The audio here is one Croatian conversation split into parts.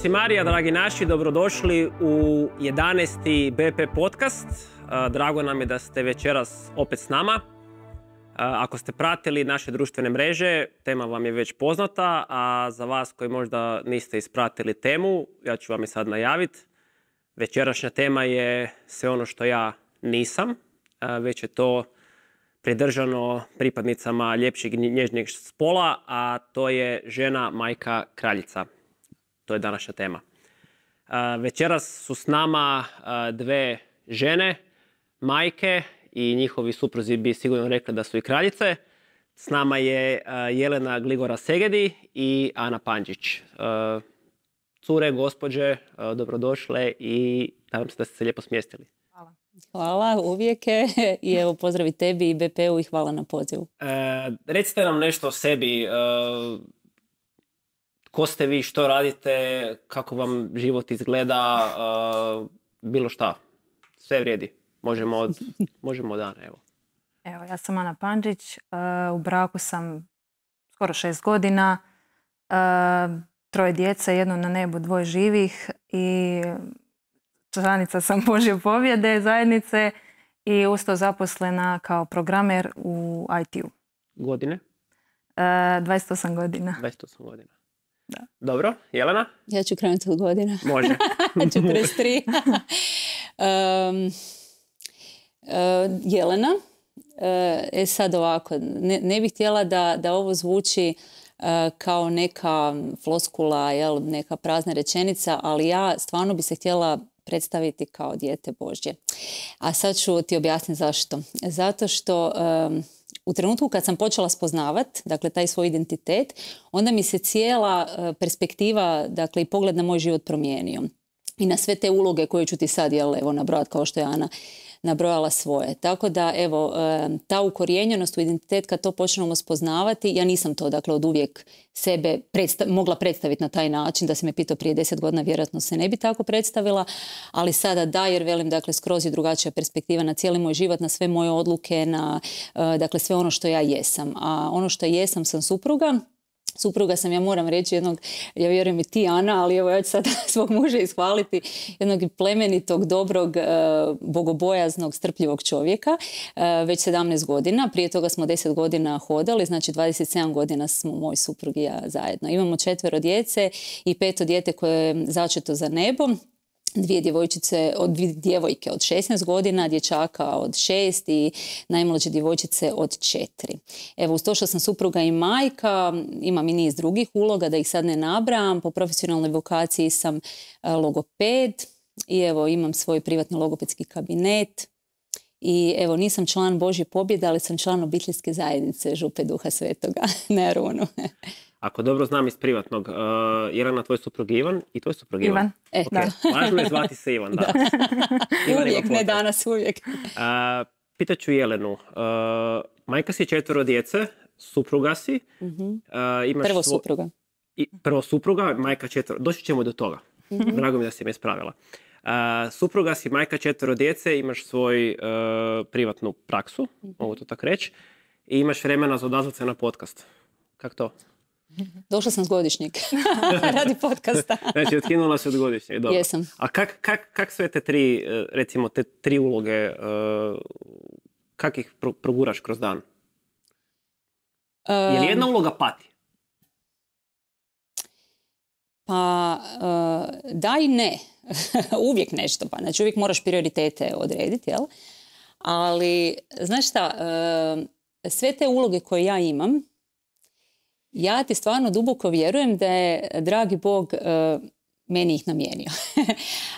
si Marija, dragi naši, dobrodošli u 11. BP podcast. Drago nam je da ste večeras opet s nama. Ako ste pratili naše društvene mreže, tema vam je već poznata, a za vas koji možda niste ispratili temu, ja ću vam je sad najaviti. Večerašnja tema je sve ono što ja nisam, već je to pridržano pripadnicama ljepšeg i nježnijeg spola, a to je žena, majka, kraljica to je današnja tema. Večeras su s nama dve žene, majke i njihovi supruzi bi sigurno rekli da su i kraljice. S nama je Jelena Gligora Segedi i Ana Panđić. Cure, gospođe, dobrodošle i nadam se da ste se lijepo smjestili. Hvala. Hvala uvijek i evo pozdravi tebi i BPU i hvala na pozivu. E, recite nam nešto o sebi. E, Ko ste vi, što radite, kako vam život izgleda, bilo šta. Sve vrijedi. Možemo od, možemo evo. Evo, ja sam Ana Pandžić, e, u braku sam skoro šest godina, uh, troje djece, jedno na nebu, dvoje živih i članica sam Božje pobjede zajednice i usto zaposlena kao programer u IT-u. Godine? 28 e, godina. 28 godina. Da. Dobro, Jelena? Ja ću krenuti od godina. Može. 43. um, uh, Jelena, uh, e sad ovako, ne, ne bih htjela da, da ovo zvuči e, kao neka floskula, jel, neka prazna rečenica, ali ja stvarno bi se htjela predstaviti kao dijete Božje. A sad ću ti objasniti zašto. Zato što u trenutku kad sam počela spoznavat, dakle taj svoj identitet, onda mi se cijela e, perspektiva, dakle i pogled na moj život promijenio i na sve te uloge koje ću ti sad jel, evo nabrojati kao što je Ana nabrojala svoje. Tako da, evo, e, ta ukorijenjenost u identitet kad to počnemo spoznavati, ja nisam to, dakle, od uvijek sebe mogla predstaviti na taj način, da se me pitao prije deset godina, vjerojatno se ne bi tako predstavila, ali sada da, jer velim, dakle, skroz je drugačija perspektiva na cijeli moj život, na sve moje odluke, na, e, dakle, sve ono što ja jesam. A ono što jesam sam supruga, supruga sam, ja moram reći jednog, ja vjerujem i ti Ana, ali evo ja ću sad svog muža ishvaliti, jednog plemenitog, dobrog, e, bogobojaznog, strpljivog čovjeka, e, već 17 godina. Prije toga smo 10 godina hodali, znači 27 godina smo moj suprug i ja zajedno. Imamo četvero djece i peto dijete koje je začeto za nebo dvije djevojčice, od djevojke od 16 godina, dječaka od 6 i najmlađe djevojčice od 4. Evo, uz to što sam supruga i majka, imam i niz drugih uloga, da ih sad ne nabram. Po profesionalnoj vokaciji sam e, logoped i evo, imam svoj privatni logopedski kabinet. I evo, nisam član Božje pobjede, ali sam član obiteljske zajednice Župe Duha Svetoga na Arunu. Ako dobro znam iz privatnog, uh, Jelena, tvoj suprug Ivan i tvoj suprug Ivan. Ivan. E, da. Važno je zvati se Ivan, da. da. uvijek, ne danas, uvijek. Uh, pitaću Jelenu, uh, majka si četvero djece, supruga si. Mhm. uh imaš prvo supruga. I, prvo supruga, majka četvero. Doći ćemo do toga. uh Drago mi da si me ispravila. Uh, supruga si, majka četvero djece, imaš svoju uh, privatnu praksu, mhm. mogu to tako reći. I imaš vremena za odazvat se na podcast. Kako to? Došla sam s godišnjeg radi podcasta. znači, otkinula se od godišnjeg, dobro. Jesam. A kak, kak, kak sve te tri, e, recimo, te tri uloge, e, kak ih proguraš kroz dan? jedna uloga pati? Pa, e, da i ne. uvijek nešto, pa znači uvijek moraš prioritete odrediti, jel? Ali, znaš šta, sve te uloge koje ja imam, ja ti stvarno duboko vjerujem da je dragi Bog e, meni ih namijenio.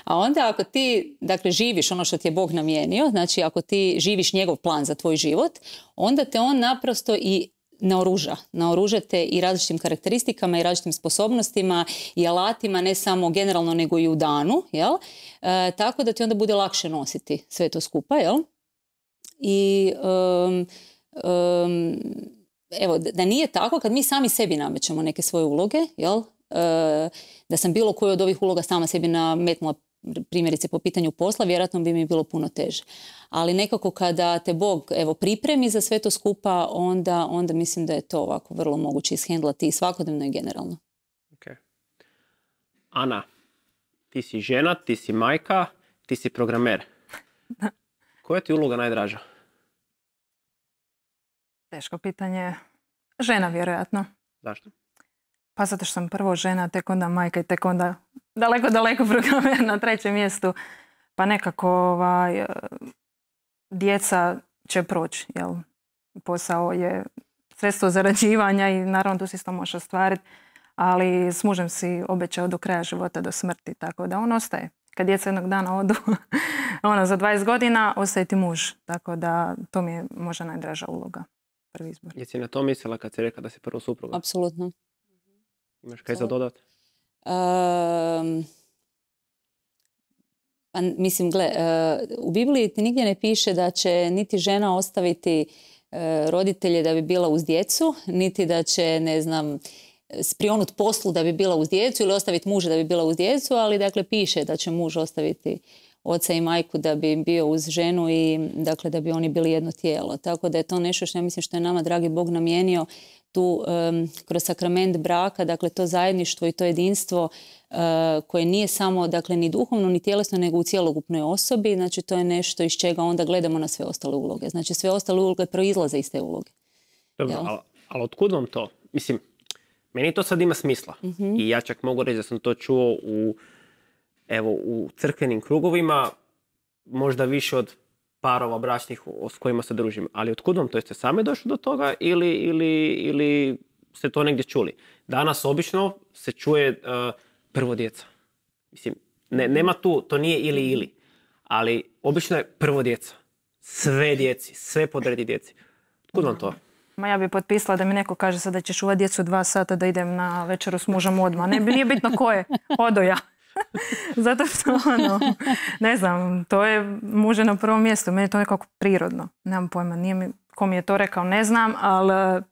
A onda ako ti dakle, živiš ono što ti je Bog namijenio, znači ako ti živiš njegov plan za tvoj život, onda te on naprosto i naoruža. Naoruža te i različitim karakteristikama i različitim sposobnostima i alatima, ne samo generalno nego i u danu, e, tako da ti onda bude lakše nositi sve to skupa, jel? I evo, da nije tako, kad mi sami sebi namećemo neke svoje uloge, jel? Eh, da sam bilo koju od ovih uloga sama sebi nametnula primjerice po pitanju posla, vjerojatno bi mi bilo puno teže. Ali nekako kada te Bog evo, pripremi za sve to skupa, onda, onda mislim da je to ovako vrlo moguće ishendlati i svakodnevno i generalno. Okay. Ana, ti si žena, ti si majka, ti si programer. Koja ti uloga najdraža? Teško pitanje. Žena vjerojatno. Zašto? Pa zato što sam prvo žena, tek onda majka i tek onda daleko, daleko programer na trećem mjestu. Pa nekako ovaj, e, djeca će proći, jel? Posao je sredstvo zarađivanja i naravno tu se isto može ostvariti. Ali s mužem si obećao do kraja života, do smrti, tako da on ostaje. Kad djeca jednog dana odu, ono, za 20 godina ostaje ti muž. Tako da to mi je možda najdraža uloga prvi izbor. Jesi na to mislila kad si rekla da si prvo supruga? Apsolutno. Imaš kaj za dodat? pa mislim, gle, e, u Bibliji ti nigdje ne piše da će niti žena ostaviti e, roditelje da bi bila uz djecu, niti da će, ne znam, sprionut poslu da bi bila uz djecu ili ostaviti muža da bi bila uz djecu, ali dakle piše da će muž ostaviti oca i majku da bi bio uz ženu i dakle da bi oni bili jedno tijelo. Tako da je to nešto što ja mislim što je nama dragi Bog namijenio tu um, kroz sakrament braka, dakle to zajedništvo i to jedinstvo e, koje nije samo dakle ni duhovno ni tjelesno nego u cjelokupnoj osobi, znači to je nešto iz čega onda gledamo na sve ostale uloge. Znači sve ostale uloge proizlaze iz te uloge. Dobro, ali, ali otkud vam to? Mislim, meni to sad ima smisla. Mhm. I ja čak mogu reći da sam to čuo u evo, u crkvenim krugovima, možda više od parova bračnih s kojima se družim. Ali otkud vam, to jeste same došli do toga ili, ili, ili ste to negdje čuli? Danas obično se čuje e, prvo djeca. Mislim, ne, nema tu, to nije ili ili. Ali obično je prvo djeca. Sve djeci, sve podredi djeci. Otkud vam to? Ma ja bi potpisala da mi neko kaže sad da ćeš čuvati djecu dva sata da idem na večeru s mužem odmah. Ne, nije bitno ko je, odo ja. Zato što, ono, ne znam, to je muže na prvom mjestu. Meni je to nekako prirodno. Nemam pojma, nije mi, ko mi je to rekao, ne znam, ali e,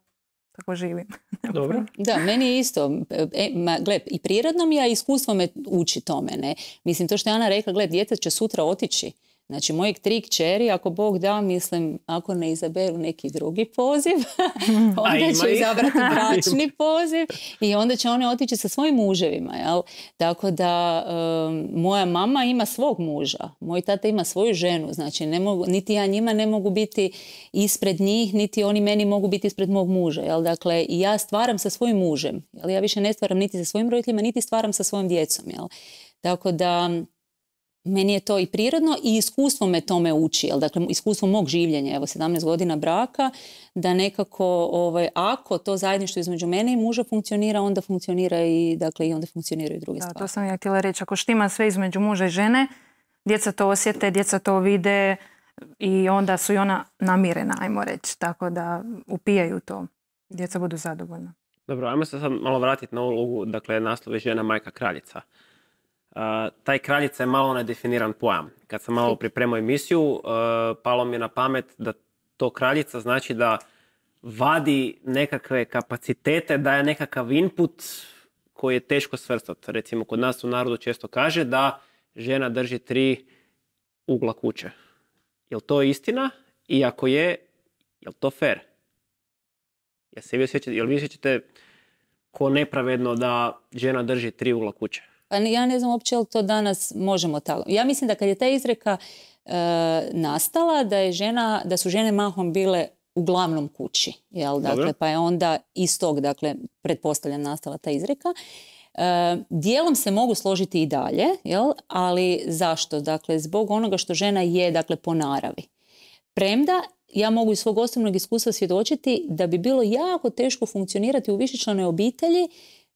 tako živim. Dobro. Da, meni je isto. E, ma, i prirodno mi je, iskustvo me uči tome. Ne? Mislim, to što je Ana rekla, gled, djeca će sutra otići Znači, mojih tri kćeri, ako Bog da, mislim, ako ne izaberu neki drugi poziv, onda će izabrati bračni poziv i onda će one otići sa svojim muževima. Jel? Tako da, moja mama ima svog muža, moj tata ima svoju ženu, znači, ne mogu, niti ja njima ne mogu biti ispred njih, niti oni meni mogu biti ispred mog muža. Jel? Dakle, ja stvaram sa svojim mužem, jel? ja više ne stvaram niti sa svojim roditeljima, niti stvaram sa svojim djecom. Jel? Tako da, meni je to i prirodno i iskustvo me tome uči, jel, dakle iskustvo mog življenja, evo 17 godina braka, da nekako ovaj, ako to zajedništvo između mene i muža funkcionira, onda funkcionira i, dakle, i onda funkcioniraju druge da, To sam ja htjela reći, ako štima sve između muža i žene, djeca to osjete, djeca to vide i onda su i ona namirena, ajmo reći, tako da upijaju to, djeca budu zadovoljna. Dobro, ajmo se sad malo vratiti na ulogu, dakle, naslove žena majka kraljica. Eh, taj kraljica je malo nedefiniran pojam. Kad sam malo pripremao emisiju, eh, palo mi je na pamet da to kraljica znači da vadi nekakve kapacitete, daje nekakav input koji je teško svrstati. Recimo, kod nas u narodu često kaže da žena drži tri ugla kuće. Jel to istina? I ako je, jel to fair? Jel, se vi osjećate, jel vi osjećate ko nepravedno da žena drži tri ugla kuće? Pa ja ne znam uopće li to danas možemo talo. Ja mislim da kad je ta izreka eh, nastala, da, je žena, da su žene mahom bile uglavnom kući. Jel? Dakle, pa je onda iz tog, dakle, pretpostavljam nastala ta izreka. Eh, dijelom se mogu složiti i dalje, jel? ali zašto? Dakle, zbog onoga što žena je dakle, po naravi. Premda ja mogu iz svog osobnog iskustva svjedočiti da bi bilo jako teško funkcionirati u višečlanoj obitelji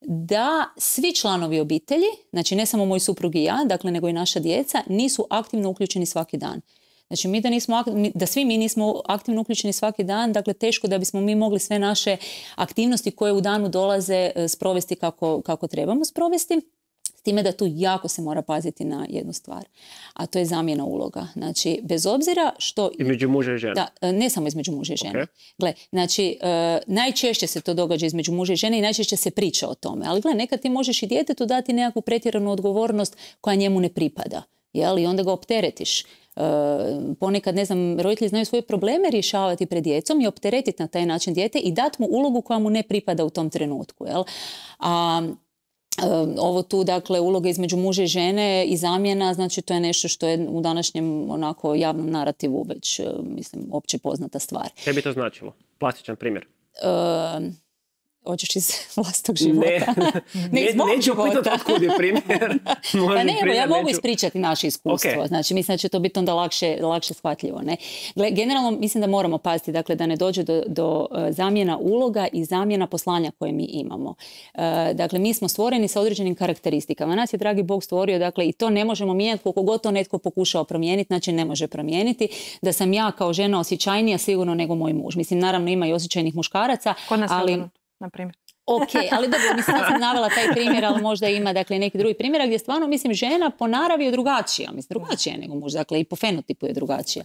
da svi članovi obitelji, znači ne samo moj suprug i ja, dakle nego i naša djeca, nisu aktivno uključeni svaki dan. Znači mi da, nismo, da svi mi nismo aktivno uključeni svaki dan, dakle teško da bismo mi mogli sve naše aktivnosti koje u danu dolaze e, sprovesti kako, kako trebamo sprovesti time da tu jako se mora paziti na jednu stvar, a to je zamjena uloga. Znači, bez obzira što... Između muža i žena. Da, e, ne samo između muža i žene Gle, znači, e, najčešće se to događa između muža i žene i najčešće se priča o tome. Ali gle, nekad ti možeš i djetetu dati nekakvu pretjeranu odgovornost koja njemu ne pripada. Jel? I onda ga opteretiš. E, ponekad, ne znam, roditelji znaju svoje probleme rješavati pred djecom i opteretiti na taj način dijete i dati mu ulogu koja mu ne pripada u tom trenutku. A Ehm, ovo tu, dakle, uloga između muže i žene i zamjena, znači to je nešto što je u današnjem onako javnom narativu već, ehm, mislim, opće poznata stvar. Kaj bi to značilo? Plastičan primjer. Ehm, Hoćeš iz vlastog života? Ne, ne, ne neću pitati otkud je primjer. Pa ne, ja mogu ispričati naše iskustvo. Znači, mislim da će to biti onda lakše, lakše shvatljivo. Ne? generalno, mislim da moramo paziti dakle, da ne dođe do, do e, zamjena uloga i zamjena poslanja koje mi imamo. E, dakle, mi smo stvoreni sa određenim karakteristikama. Nas je, dragi Bog, stvorio dakle, i to ne možemo mijenjati koliko god to netko pokušao promijeniti, znači ne može promijeniti. Da sam ja kao žena osjećajnija sigurno nego moj muž. Mislim, naravno ima i osjećajnih muškaraca, ali na primjer. Ok, ali dobro, mislim da sam navela taj primjer, ali možda ima dakle, neki drugi primjer gdje stvarno, mislim, žena po naravi je drugačija. Mislim, drugačija nego možda dakle, i po fenotipu je drugačija.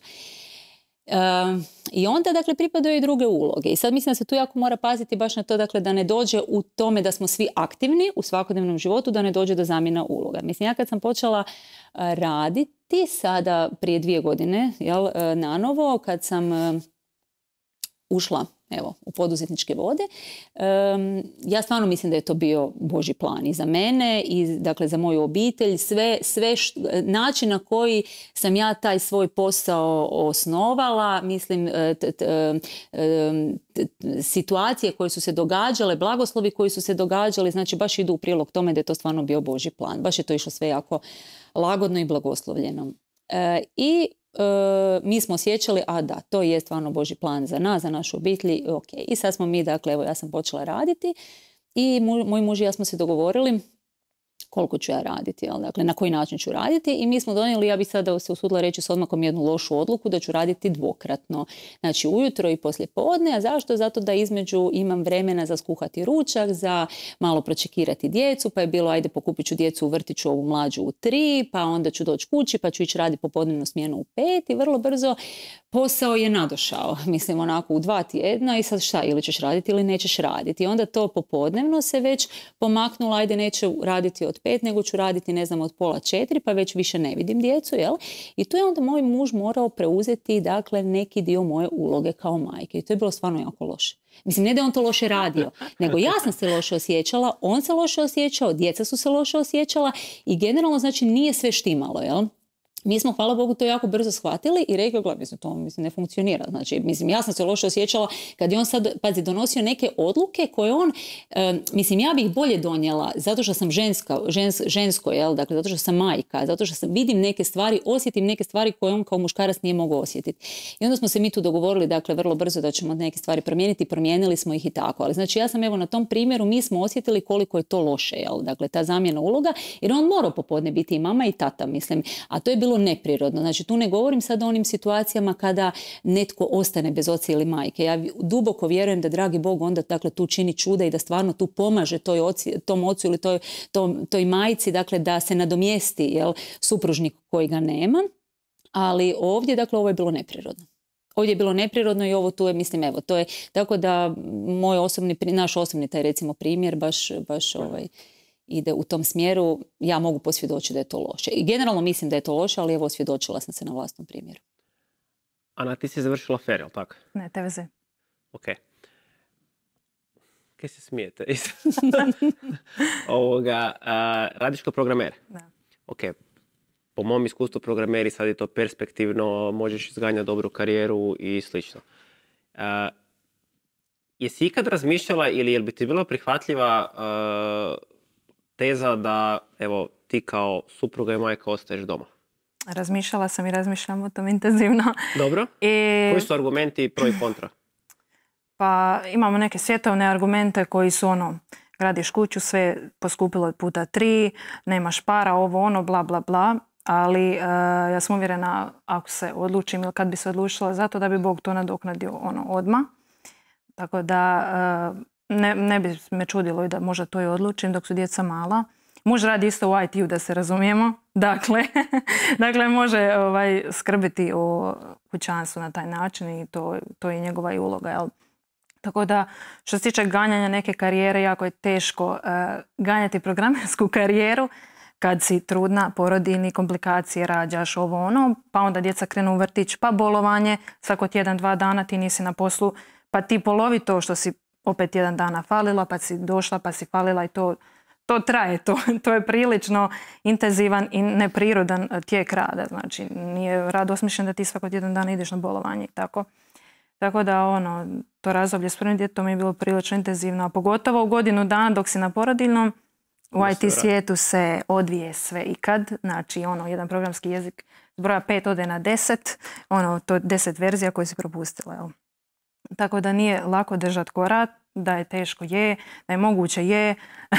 Ehm, I onda, dakle, pripadaju i druge uloge. I sad mislim da se tu jako mora paziti baš na to, dakle, da ne dođe u tome da smo svi aktivni u svakodnevnom životu, da ne dođe do zamjena uloga. Mislim, ja kad sam počela eh, raditi sada prije dvije godine, jel, eh, na novo, kad sam eh, ušla evo, u poduzetničke vode. ja stvarno mislim da je to bio Boži plan i za mene i dakle, za moju obitelj. Sve, sve način na koji sam ja taj svoj posao osnovala, mislim, e, e, situacije koje su se događale, blagoslovi koji su se događali, znači baš idu u prilog tome da je to stvarno bio Boži plan. Baš je to išlo sve jako lagodno i blagoslovljeno. E, I Eh, mi smo osjećali, a da, to je stvarno Boži plan za nas, za našu obitelj, ok. I sad smo mi, dakle, evo ja sam počela raditi i moj muž i ja smo se dogovorili koliko ću ja raditi, dakle na koji način ću raditi i mi smo donijeli, ja bih sada se usudila reći s odmakom jednu lošu odluku da ću raditi dvokratno, znači ujutro i poslije podne, a zašto? Zato da između imam vremena za skuhati ručak, za malo pročekirati djecu, pa je bilo ajde pokupit ću djecu u vrtiću ovu mlađu u tri, pa onda ću doći kući, pa ću ići raditi popodnevnu smjenu u pet i vrlo brzo posao je nadošao, mislim onako u dva tjedna i sad šta, ili ćeš raditi ili nećeš raditi. I onda to popodnevno se već pomaknulo, ajde neće raditi od pet, nego ću raditi, ne znam, od pola četiri, pa već više ne vidim djecu, jel? I tu je onda moj muž morao preuzeti, dakle, neki dio moje uloge kao majke. I to je bilo stvarno jako loše. Mislim, ne da je on to loše radio, nego ja sam se loše osjećala, on se loše osjećao, djeca su se loše osjećala i generalno, znači, nije sve štimalo, jel? mi smo, hvala Bogu, to jako brzo shvatili i rekli, gledaj, mislim, to mislim, ne funkcionira. Znači, mislim, ja sam se loše osjećala kad je on sad, pazi, donosio neke odluke koje on, mislim, ja bih bolje donijela zato što sam ženska, žensko, jel, dakle, zato što sam majka, zato što sam, vidim neke stvari, osjetim neke stvari koje on kao muškarac nije mogao osjetiti. I onda smo se mi tu dogovorili, dakle, vrlo brzo da ćemo neke stvari promijeniti, promijenili smo ih i tako. Ali znači, ja sam evo na tom primjeru, mi smo osjetili koliko je to loše, jel, dakle, ta zamjena uloga, jer on morao popodne biti i mama i tata, mislim, a to je bilo neprirodno. Znači tu ne govorim sad o onim situacijama kada netko ostane bez oca ili majke. Ja duboko vjerujem da dragi Bog onda dakle, tu čini čuda i da stvarno tu pomaže toj oci, tom ocu ili toj, toj majci dakle, da se nadomjesti jel, supružnik koji ga nema. Ali ovdje, dakle, ovo je bilo neprirodno ovdje je bilo neprirodno i ovo tu je, mislim, evo, to je, tako da moj osobni, naš osobni taj recimo primjer baš, baš ovaj, ide u tom smjeru, ja mogu posvjedočiti da je to loše. I generalno mislim da je to loše, ali evo osvjedočila sam se na vlastnom primjeru. Ana, ti si završila fer, jel tako? Ne, te veze. Ok. Kaj se smijete? radiš kao programer? Da. Ok. Po mom iskustvu programeri sad je to perspektivno, možeš izganjati dobru karijeru i slično. jesi ikad razmišljala ili je bi ti bila prihvatljiva teza da evo ti kao supruga i majka ostaješ doma? Razmišljala sam i razmišljam o tom intenzivno. Dobro. I... Koji su argumenti pro i kontra? Pa imamo neke svjetovne argumente koji su ono, gradiš kuću, sve poskupilo puta tri, nemaš para, ovo ono, bla, bla, bla. Ali e, ja sam uvjerena ako se odlučim ili kad bi se odlučila zato da bi Bog to nadoknadio ono odma. Tako da e, ne, ne bi me čudilo i da možda to i odlučim dok su djeca mala. Muž radi isto u IT-u, da se razumijemo. Dakle, dakle može ovaj, skrbiti o kućanstvu na taj način i to, to je njegova i uloga. Jel? Tako da, što se tiče ganjanja neke karijere, jako je teško eh, ganjati programersku karijeru kad si trudna, porodini, komplikacije rađaš, ovo ono, pa onda djeca krenu u vrtić, pa bolovanje, svako tjedan, dva dana ti nisi na poslu, pa ti polovi to što si opet jedan dana falila, pa si došla, pa si falila i to, to traje, to, to je prilično intenzivan i neprirodan eh, tijek rada. Znači, nije rad osmišljen da ti svakog jedan dan ideš na bolovanje tako. Tako da ono, to razdoblje s prvim djetom je bilo prilično intenzivno, a pogotovo u godinu dana dok si na porodilnom, u IT svijetu se odvije sve i kad, znači ono, jedan programski jezik broja pet ode na deset, ono, to deset verzija koje si propustila, jel? Tako da nije lako držati korak, da je teško je, da je moguće je,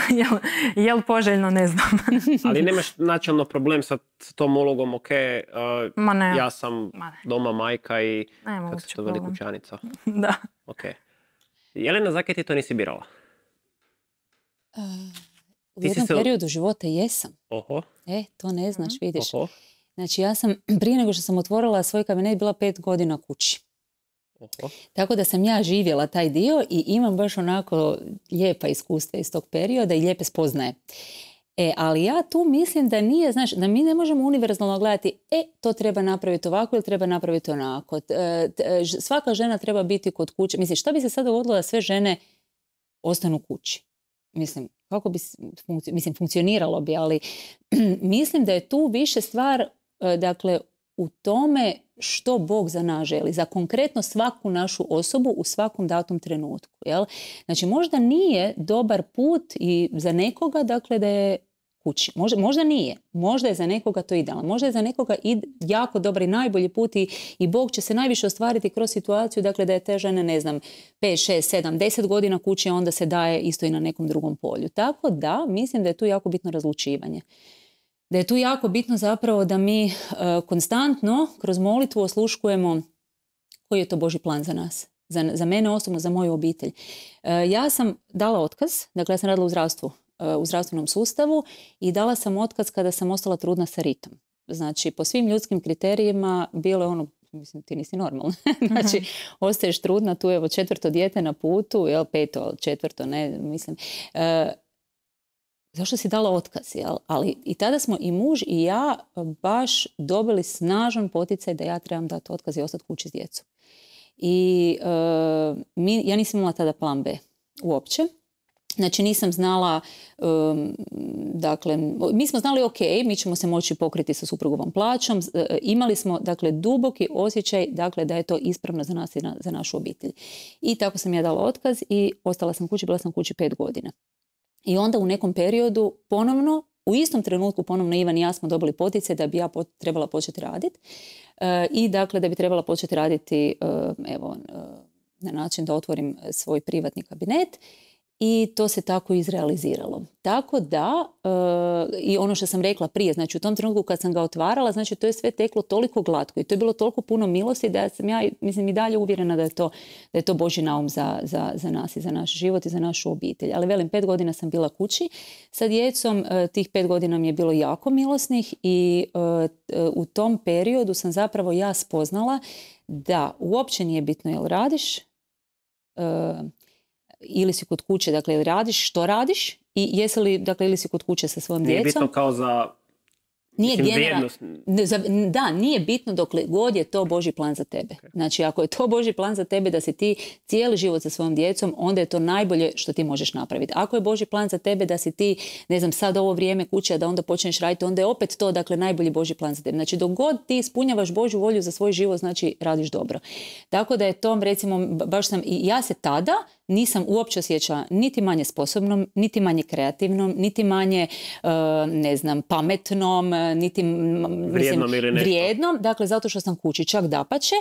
jel, poželjno ne znam. Ali nemaš načelno problem sa tom ulogom, ok, eh, ja sam doma majka i to kućanica. da. Ok. Jelena, zakaj ti to nisi birala? Eh, u jednom periodu života jesam. Oho. E, to ne znaš, mhm. vidiš. Znači ja sam, prije nego što sam otvorila svoj kabinet, bila pet godina kući. Tako da sam ja živjela taj dio i imam baš onako lijepa iskustva iz tog perioda i lijepe spoznaje. E, ali ja tu mislim da nije, znaš, da mi ne možemo univerzalno gledati, e, to treba napraviti ovako ili treba napraviti onako. E, e, svaka žena treba biti kod kuće. Mislim, šta bi se sad dogodilo da sve žene ostanu kući? Mislim, kako bi, mislim, funkcioniralo bi, ali mislim da je tu više stvar, e, dakle, u tome što Bog za nas želi, za konkretno svaku našu osobu u svakom datom trenutku. Jel? Znači možda nije dobar put i za nekoga dakle, da je kući. Možda, možda nije. Možda je za nekoga to idealno. Možda je za nekoga jako dobar i najbolji put i, Bog će se najviše ostvariti kroz situaciju dakle, da je te žene, ne znam, 5, 6, 7, 10 godina kući, a onda se daje isto i na nekom drugom polju. Tako da mislim da je tu jako bitno razlučivanje da je tu jako bitno zapravo da mi e, konstantno kroz molitvu osluškujemo koji je to Boži plan za nas. Za, za mene osobno, za moju obitelj. E, ja sam dala otkaz, dakle ja sam radila u zdravstvu, e, u zdravstvenom sustavu i dala sam otkaz kada sam ostala trudna sa ritom. Znači, po svim ljudskim kriterijima bilo je ono mislim ti nisi normalna. znači, mhm. ostaješ trudna, tu je evo četvrto dijete na putu, jel peto, četvrto, ne, mislim zašto si dala otkaz, jel? Ali i tada smo i muž i ja e, baš dobili snažan poticaj da ja trebam dati otkaz i ostati kući s djecom. I e, mi, ja nisam imala tada plan B uopće. Znači nisam znala, dakle, mi smo znali ok, mi ćemo se moći pokriti sa suprugovom plaćom, e, imali smo dakle duboki osjećaj dakle, da je to ispravno za nas i za našu obitelj. I tako sam ja dala otkaz i ostala sam kući, bila sam kući pet godina. I onda u nekom periodu ponovno, u istom trenutku ponovno Ivan i ja smo dobili potice da bi ja trebala početi raditi. E, I dakle da bi trebala početi raditi e, evo, e, na način da otvorim svoj privatni kabinet i to se tako izrealiziralo. Tako da, eh, i ono što sam rekla prije, znači u tom trenutku kad sam ga otvarala, znači to je sve teklo toliko glatko i to je bilo toliko puno milosti da sam ja, mislim, i dalje uvjerena da je to, da je to Boži naum za, za, za nas i za naš život i za našu obitelj. Ali velim, pet godina sam bila kući sa djecom, eh, tih pet godina mi je bilo jako milosnih i eh, u tom periodu sam zapravo ja spoznala da uopće nije bitno jel radiš, ili si kod kuće, dakle ili radiš, što radiš i jesi li, dakle ili si kod kuće sa svojom djecom. Nije bitno kao za nije da, nije bitno dokle god je to Boži plan za tebe. Znači, ako je to Boži plan za tebe da si ti cijeli život sa svojom djecom, onda je to najbolje što ti možeš napraviti. Ako je Boži plan za tebe da si ti, ne znam, sad ovo vrijeme kuće, da onda počneš raditi, onda je opet to, dakle, najbolji Boži plan za tebe. Znači, dok god ti ispunjavaš Božju volju za svoj život, znači, radiš dobro. Tako da je tom, recimo, baš sam, i ja se tada, nisam uopće osjećala niti manje sposobnom, niti manje kreativnom, niti manje, e, ne znam, pametnom, e, niti vrijednom, mislim, vrijednom. Dakle, zato što sam kući čak dapače.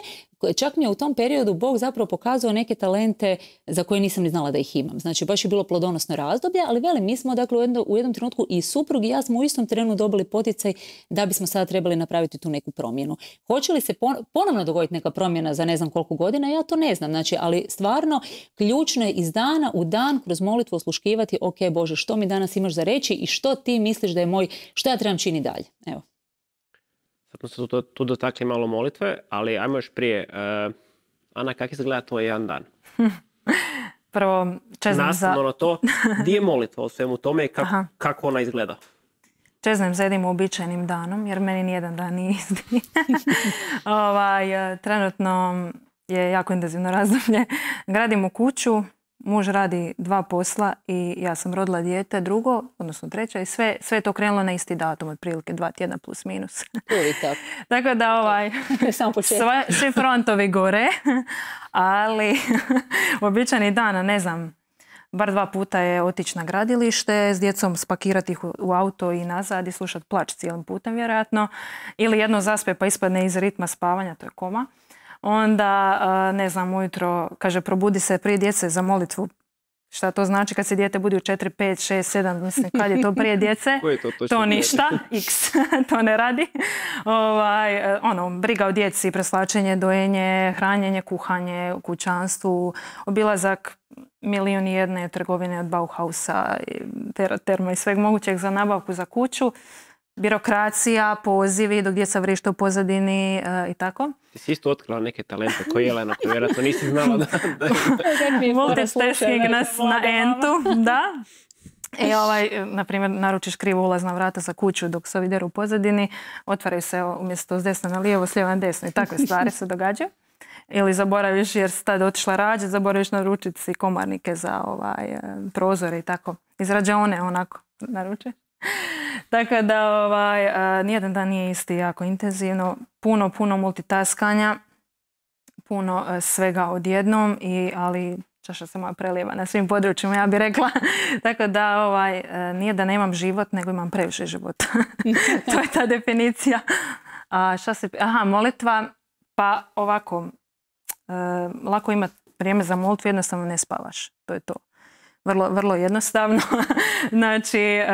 Čak mi je u tom periodu Bog zapravo pokazao neke talente za koje nisam ni znala da ih imam. Znači, baš je bilo plodonosno razdoblje, ali veli, mi smo dakle, u, u jednom trenutku i suprug i ja smo u istom trenu dobili poticaj da bismo sada trebali napraviti tu neku promjenu. Hoće li se ponovno dogoditi neka promjena za ne znam koliko godina, ja to ne znam. Znači, ali stvarno ključ iz dana u dan kroz molitvu osluškivati, ok Bože, što mi danas imaš za reći i što ti misliš da je moj, što ja trebam čini dalje. Evo. Sad se tu, dotakli malo molitve, ali ajmo još prije. Uh, Ana, kako izgleda tvoj jedan dan? Prvo, čeznam za... na to, di je molitva o svemu tome i kako, ona izgleda? Čeznam za jednim uobičajenim danom, jer meni nijedan dan nije ovaj, e, trenutno je jako intenzivno razdoblje. Gradimo kuću, muž radi dva posla i ja sam rodila dijete drugo, odnosno treća i sve, sve je to krenulo na isti datum, otprilike dva tjedna plus minus. Tako da ovaj, Samo sve, frontovi gore, ali običani dan, ne znam, bar dva puta je otići na gradilište, s djecom spakirati ih u auto i nazad i slušati plač cijelim putem vjerojatno, ili jedno zaspe pa ispadne iz ritma spavanja, to je koma onda ne znam ujutro kaže probudi se prije djece za molitvu Šta to znači kad se djete budi u 4, 5, 6, 7, mislim kad je to prije djece, to, ništa, x, to ne radi. Ovaj, ono, briga o djeci, preslačenje, dojenje, hranjenje, kuhanje u kućanstvu, obilazak milijun i jedne trgovine od Bauhausa, termo i sveg mogućeg za nabavku za kuću birokracija, pozivi gdje se vrište u pozadini e, i tako. Ti si isto otkrila neke talente koje je Elena, nisi znala da... da, na entu, da. I e, ovaj, na primjer, naručiš krivo ulazna vrata za kuću dok se ovi u pozadini, otvaraju se umjesto s desna na lijevo, s lijeva na desno i takve stvari se događaju. Ili zaboraviš jer si tad otišla rađe, zaboraviš naručiti si komarnike za ovaj, e, prozore i tako. Iz one onako naruče. Tako da ovaj, nijedan dan nije isti jako intenzivno. Puno, puno multitaskanja, puno e, svega odjednom, i, ali čaša se moja prelijeva na svim područjima, ja bih rekla. Tako da ovaj, e, nije da nemam život, nego imam previše života. to je ta definicija. A šta se... Aha, molitva, pa ovako, e, lako imati vrijeme za molitvu, jednostavno ne spavaš. To je to vrlo, vrlo jednostavno. znači, e,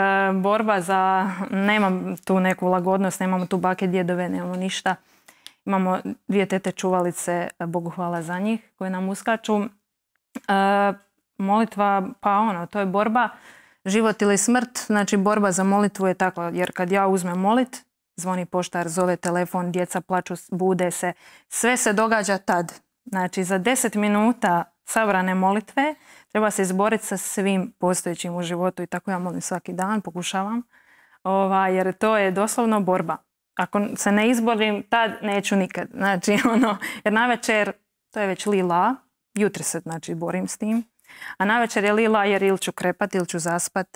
borba za... Nemam tu neku lagodnost, nemamo tu bake djedove, nemamo ništa. Imamo dvije tete čuvalice, e, Bogu hvala za njih, koje nam uskaču. E, molitva, pa ono, to je borba. Život ili smrt, znači borba za molitvu je tako. Jer kad ja uzmem molit, zvoni poštar, zove telefon, djeca plaću, bude se. Sve se događa tad. Znači, za deset minuta sabrane molitve, treba se izboriti sa svim postojećim u životu i tako ja molim svaki dan, pokušavam, ova, jer to je doslovno borba. Ako se ne izborim, tad neću nikad. Znači, ono, jer navečer, to je već lila, jutri se znači, borim s tim, a navečer je lila jer ili ću krepat ili ću zaspat.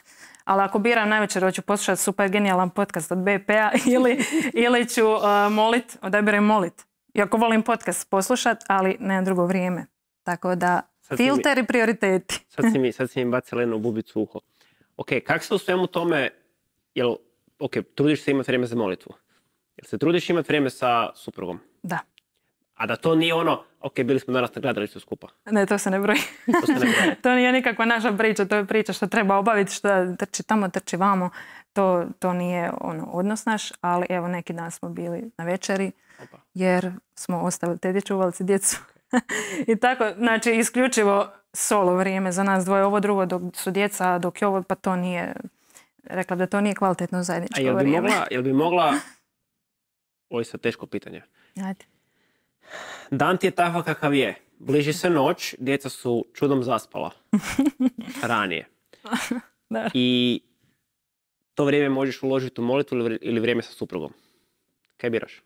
Ali ako biram navečer, hoću poslušati super genijalan podcast od BPA ili, ili ću eh, molit, odaberem molit. Iako volim podcast poslušat, ali ne drugo vrijeme. Tako da, filter i prioriteti. Sad si mi, sad si bacila jednu bubicu uho. Ok, kako se u svemu tome, jel, ok, trudiš se imati vrijeme za molitvu. Jel se trudiš imati vrijeme sa suprugom? Da. A da to nije ono, ok, bili smo danas na se skupa. Ne, to se ne broji. to, nije nikakva naša priča, to je priča što treba obaviti, što trči tamo, trči vamo. To, nije ono, odnos naš, ali evo neki dan smo bili na večeri jer smo ostavili te čuvali djecu. I tako, znači, isključivo solo vrijeme za nas dvoje. Ovo drugo dok su djeca, dok je ovo, pa to nije, rekla da to nije kvalitetno zajedničko A jel bi Mogla, jel bi mogla, ovo je sad teško pitanje. Ajde. Dan ti je takav kakav je. Bliži se noć, djeca su čudom zaspala. Ranije. I to vrijeme možeš uložiti u molitvu ili vrijeme sa suprugom. Kaj biraš?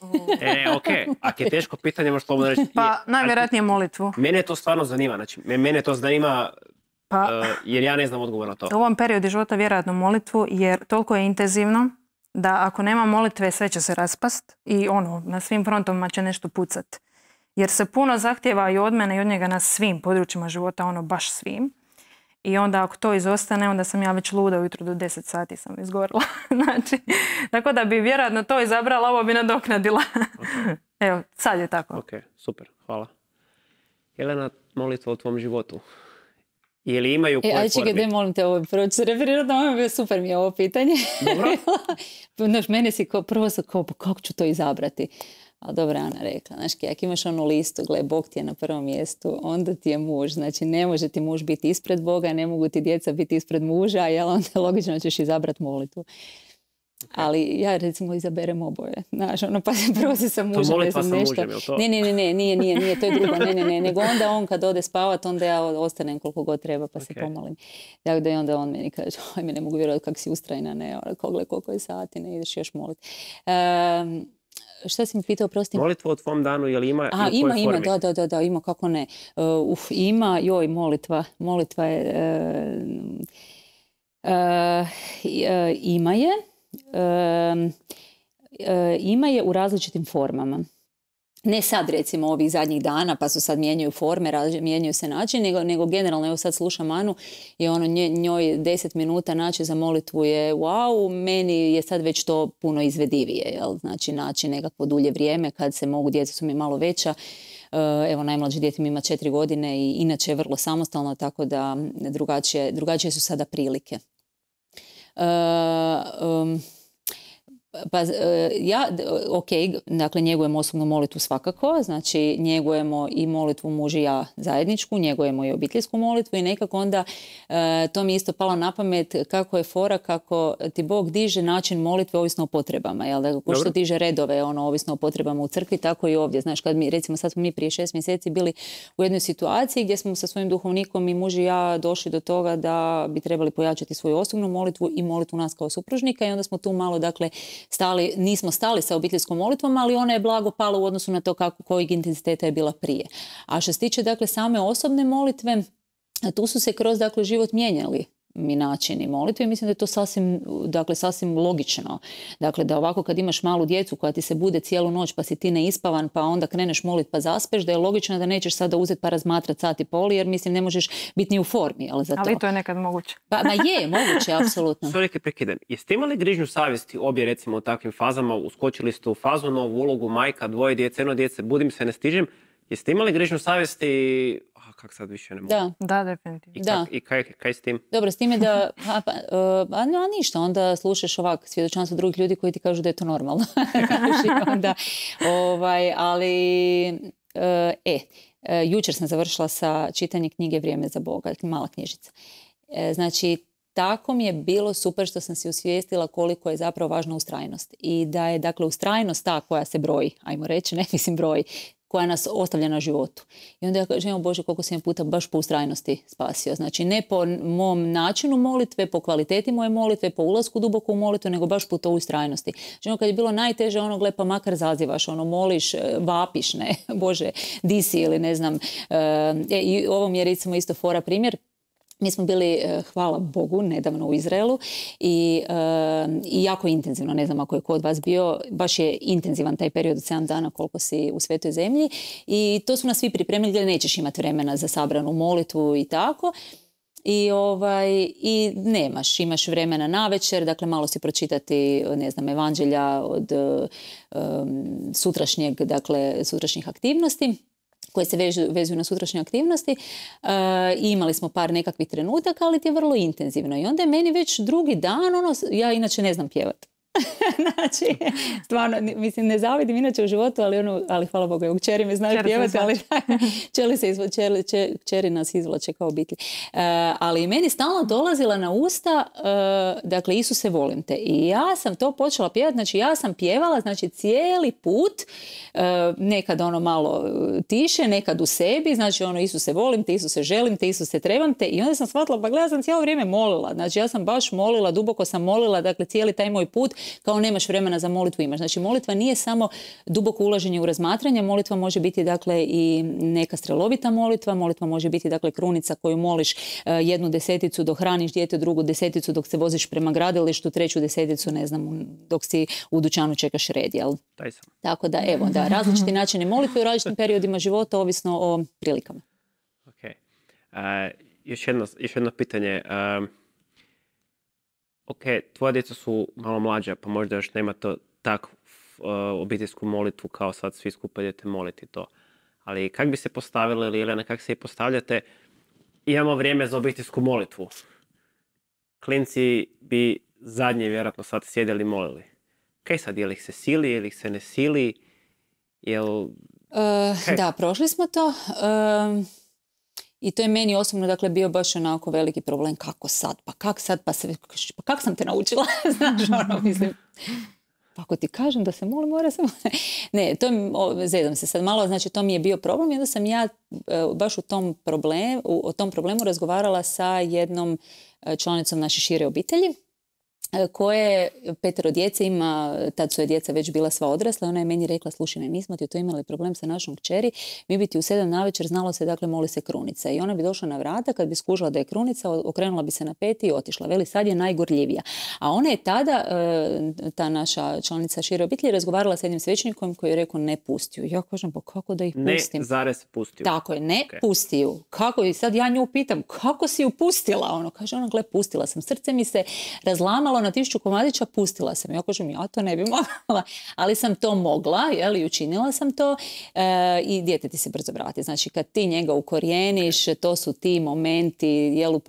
E, ok, ako je teško pitanje, možeš slobodno reći. Pa, najvjerojatnije molitvu. Mene to stvarno zanima, znači, mene to zanima pa, e, jer ja ne znam odgovor na to. U ovom periodu života vjerojatno molitvu, jer toliko je intenzivno da ako nema molitve sve će se raspast i ono, na svim frontovima će nešto pucat. Jer se puno zahtjeva i od mene i od njega na svim područjima života, ono baš svim. I onda ako to izostane, onda sam ja već luda ujutro do 10 sati sam izgorila. znači, tako da bi vjerojatno to izabrala, ovo bi nadoknadila. Evo, sad je tako. Ok, super, hvala. Jelena, molitva u tvom životu. Je li imaju koje e, čekaj, molite molim te, ovo, prvo ću se referirati super mi je ovo pitanje. Dobro. Znaš, mene si prvo se kao, kako ću to izabrati? A dobro Ana rekla, znaš, ako imaš onu listu, gle, Bog ti je na prvom mjestu, onda ti je muž, znači ne može ti muž biti ispred Boga, ne mogu ti djeca biti ispred muža, jel onda logično ćeš izabrati molitvu. Ali ja recimo izaberem oboje. Znaš, ono pa prvo se sa mužem, ne znam nešto. Ne, ne, ne, nije, nije, nije, to je drugo. Ne, ne, ne, nego onda on kad ode spavat, onda ja ostanem koliko god treba pa se pomolim. tako da i onda on meni kaže, oj, me ne mogu vjerovati kako si ustrajna, ne, ono, kogle, koliko je sati, ne ideš još molit. Šta si mi pitao, prosti? Molitva u tvom danu, je li ima A, u ima, ima, da, da, da, ima, kako ne. Uh, uf, ima, joj, molitva. Molitva je... Uh, uh, ima je. Um, ima je u različitim formama ne sad recimo ovih zadnjih dana pa su sad mijenjaju forme, mijenjuju mijenjaju se način, nego, nego generalno evo sad slušam Anu i ono nje, njoj 10 minuta naći za molitvu je wow, meni je sad već to puno izvedivije, jel? znači naći nekakvo dulje vrijeme kad se mogu, djeca su mi malo veća, eh, evo najmlađi dijete ima četiri godine i inače je vrlo samostalno, tako da drugačije, drugačije su sada prilike. Eh, pa e, ja, ok, dakle njegujemo osobnu molitvu svakako, znači njegujemo i molitvu muž ja zajedničku, njegujemo i obiteljsku molitvu i nekako onda e, to mi je isto palo na pamet kako je fora, kako ti Bog diže način molitve ovisno o potrebama, jel da, ko što diže redove, ono, ovisno o potrebama u crkvi, tako i ovdje, znaš, kad mi, recimo sad smo mi prije šest mjeseci bili u jednoj situaciji gdje smo sa svojim duhovnikom i muž ja došli do toga da bi trebali pojačati svoju osobnu molitvu i molitvu nas kao supružnika i onda smo tu malo, dakle, stali, nismo stali sa obiteljskom molitvom, ali ona je blago pala u odnosu na to kako kojeg intenziteta je bila prije. A što se tiče dakle same osobne molitve, tu su se kroz dakle život mijenjali načini molitve i mislim da je to sasvim, dakle, sasvim logično. Dakle, da ovako kad imaš malu djecu koja ti se bude cijelu noć pa si ti neispavan pa onda kreneš molit pa zaspeš, da je logično da nećeš sada uzeti pa razmatrati sat i pol jer mislim ne možeš biti ni u formi. Ali, za to. ali to je nekad moguće. Pa, ma je, moguće, apsolutno. Sorry, prekiden. Jeste imali grižnju savjesti obje recimo u takvim fazama? Uskočili ste u fazu novu ulogu majka, dvoje djece, jedno djece, budim se, ne stižem. Jeste imali grižnju savjesti kak sad više ne mogu. Da, da definitivno. I, i kaj, kaj s tim? Dobro, s time da, a, pa, e, a, ništa, onda slušaš ovak svjedočanstvo drugih ljudi koji ti kažu da je to normalno. onda, ovaj, ali, e, e, jučer sam završila sa čitanje knjige Vrijeme za Boga, mala knjižica. E, znači, tako mi je bilo super što sam se usvijestila koliko je zapravo važna ustrajnost i da je dakle ustrajnost ta koja se broji, ajmo reći, ne mislim broji, koja nas ostavlja na životu. I onda ja kažem, Bože, koliko sam puta baš po ustrajnosti spasio. Znači, ne po mom načinu molitve, po kvaliteti moje molitve, po ulasku duboko u molitvu, nego baš po to ustrajnosti. Znači, ono kad je bilo najteže, ono, gle, pa makar zazivaš, ono, moliš, e, vapiš, ne, Bože, disi ili ne znam. E, e, I ovom je, recimo, isto fora primjer mi smo bili, eh, hvala Bogu, nedavno u Izraelu eh, i, jako intenzivno, ne znam ako je ko od vas bio, baš je intenzivan taj period od 7 dana koliko si u svetoj zemlji i to su nas svi pripremili da nećeš imati vremena za sabranu molitvu i tako. I, ovaj, I nemaš, imaš vremena na večer, dakle malo si pročitati, ne znam, evanđelja od eh, sutrašnjeg, dakle, sutrašnjih aktivnosti koje se vežu, vezuju na sutrašnje aktivnosti e, i imali smo par nekakvih trenutaka, ali ti je vrlo intenzivno. I onda je meni već drugi dan, ono, ja inače ne znam pjevati, znači, stvarno, mislim, ne zavidim inače u životu, ali, ono, ali hvala Bogu, u kćeri me znaju pjevati, ali čeli se izvla, čeli, čeri nas izvlače kao obitelj. Uh, ali meni stalno dolazila na usta, uh, dakle, Isuse, volim te. I ja sam to počela pjevati, znači, ja sam pjevala, znači, cijeli put, e, nekad ono malo tiše, nekad u sebi, znači, ono, Isuse, volim te, Isuse, želim te, Isuse, trebam te. I onda sam shvatila, pa gledala sam cijelo vrijeme molila, znači, ja sam baš molila, duboko sam molila, dakle, cijeli taj moj put kao nemaš vremena za molitvu imaš. Znači molitva nije samo duboko ulaženje u razmatranje, molitva može biti dakle i neka strelovita molitva, molitva može biti dakle krunica koju moliš eh, jednu deseticu dok hraniš dijete, drugu deseticu dok se voziš prema gradilištu, treću deseticu ne znam dok si u dućanu čekaš red, jel? Tako da evo, da različiti načini molitve u različitim periodima života ovisno o prilikama. Ok. Eh, još, jedno, pitanje ok, tvoja djeca su malo mlađa, pa možda još nema to takvu eh, obiteljsku molitvu kao sad svi skupaj idete moliti to. Ali kak bi se postavili, ili na kak se i postavljate, imamo vrijeme za obiteljsku molitvu. Klinci bi zadnje vjerojatno sad sjedili i molili. Kaj sad, je li ih se sili, je li ih se ne sili, jel... Eh, da, prošli smo to. I to je meni osobno dakle bio baš onako veliki problem kako sad, pa kak sad, pa, se, pa kak sam te naučila, znaš ono mislim. Pa ako ti kažem da se molim, mora se Ne, to je, zedam se sad malo, znači to mi je bio problem i onda sam ja e, baš u tom problem, u, o tom problemu razgovarala sa jednom e, članicom naše šire obitelji E, koje petero djece ima, tad su je djeca već bila sva odrasla, ona je meni rekla, slušaj me, mi smo ti to imali problem sa našom kćeri, mi bi ti u sedam navečer znalo se, dakle, moli se krunica. I ona bi došla na vrata, kad bi skužila da je krunica, okrenula bi se na peti i otišla. Veli, sad je najgorljivija. A ona je tada, e, ta naša članica šire obitelji, razgovarala s jednim svećnikom koji je rekao, ne pustiju. Ja kažem, pa kako da ih pustim? Ne, se pustiju. Tako je, ne okay. pustiju. Kako? I sad ja nju pitam, kako si ju pustila? Ono, kaže ona, gle, pustila sam. Srce mi se razlamala na tišću komadića, pustila sam. Ja kažem, ja to ne bi mogla, ali sam to mogla jel, i učinila sam to e, i djete ti se brzo vrati. Znači, kad ti njega ukorijeniš, to su ti momenti, jel, u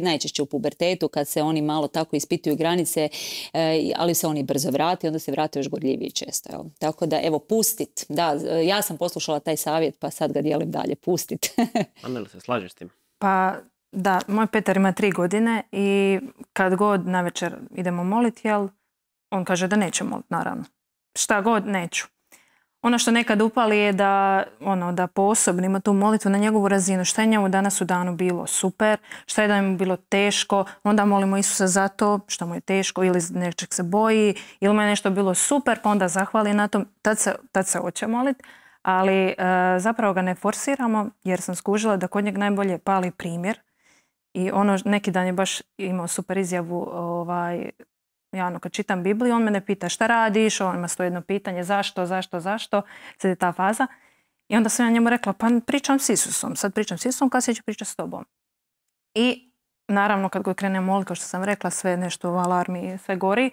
najčešće u pubertetu, kad se oni malo tako ispituju granice, e, ali se oni brzo vrati, onda se vrate još gorljiviji često. Tako da, evo, pustit. Da, ja sam poslušala taj savjet, pa sad ga dijelim dalje, pustit. se slažeš s tim? Pa da, moj Petar ima tri godine i kad god na večer idemo moliti, jel, on kaže da neće moliti, naravno. Šta god, neću. Ono što nekad upali je da, ono, da ima tu molitvu na njegovu razinu. Šta je njemu danas u danu bilo super, šta je da mu bilo teško, onda molimo Isusa za to što mu je teško ili nečeg se boji, ili mu je nešto bilo super, pa onda zahvali na tom, tad se, tad se hoće moliti. Ali eh, zapravo ga ne forsiramo jer sam skužila da kod njeg najbolje pali primjer i ono, neki dan je baš imao super izjavu, ovaj, ja ono, kad čitam Bibliju, on mene pita šta radiš, on ima sto jedno pitanje, zašto, zašto, zašto, sad je ta faza. I onda sam ja njemu rekla, pa pričam s Isusom, sad pričam s Isusom, kasnije ću pričati s tobom. I naravno kad god krene moliti kao što sam rekla, sve nešto u alarmi, sve gori.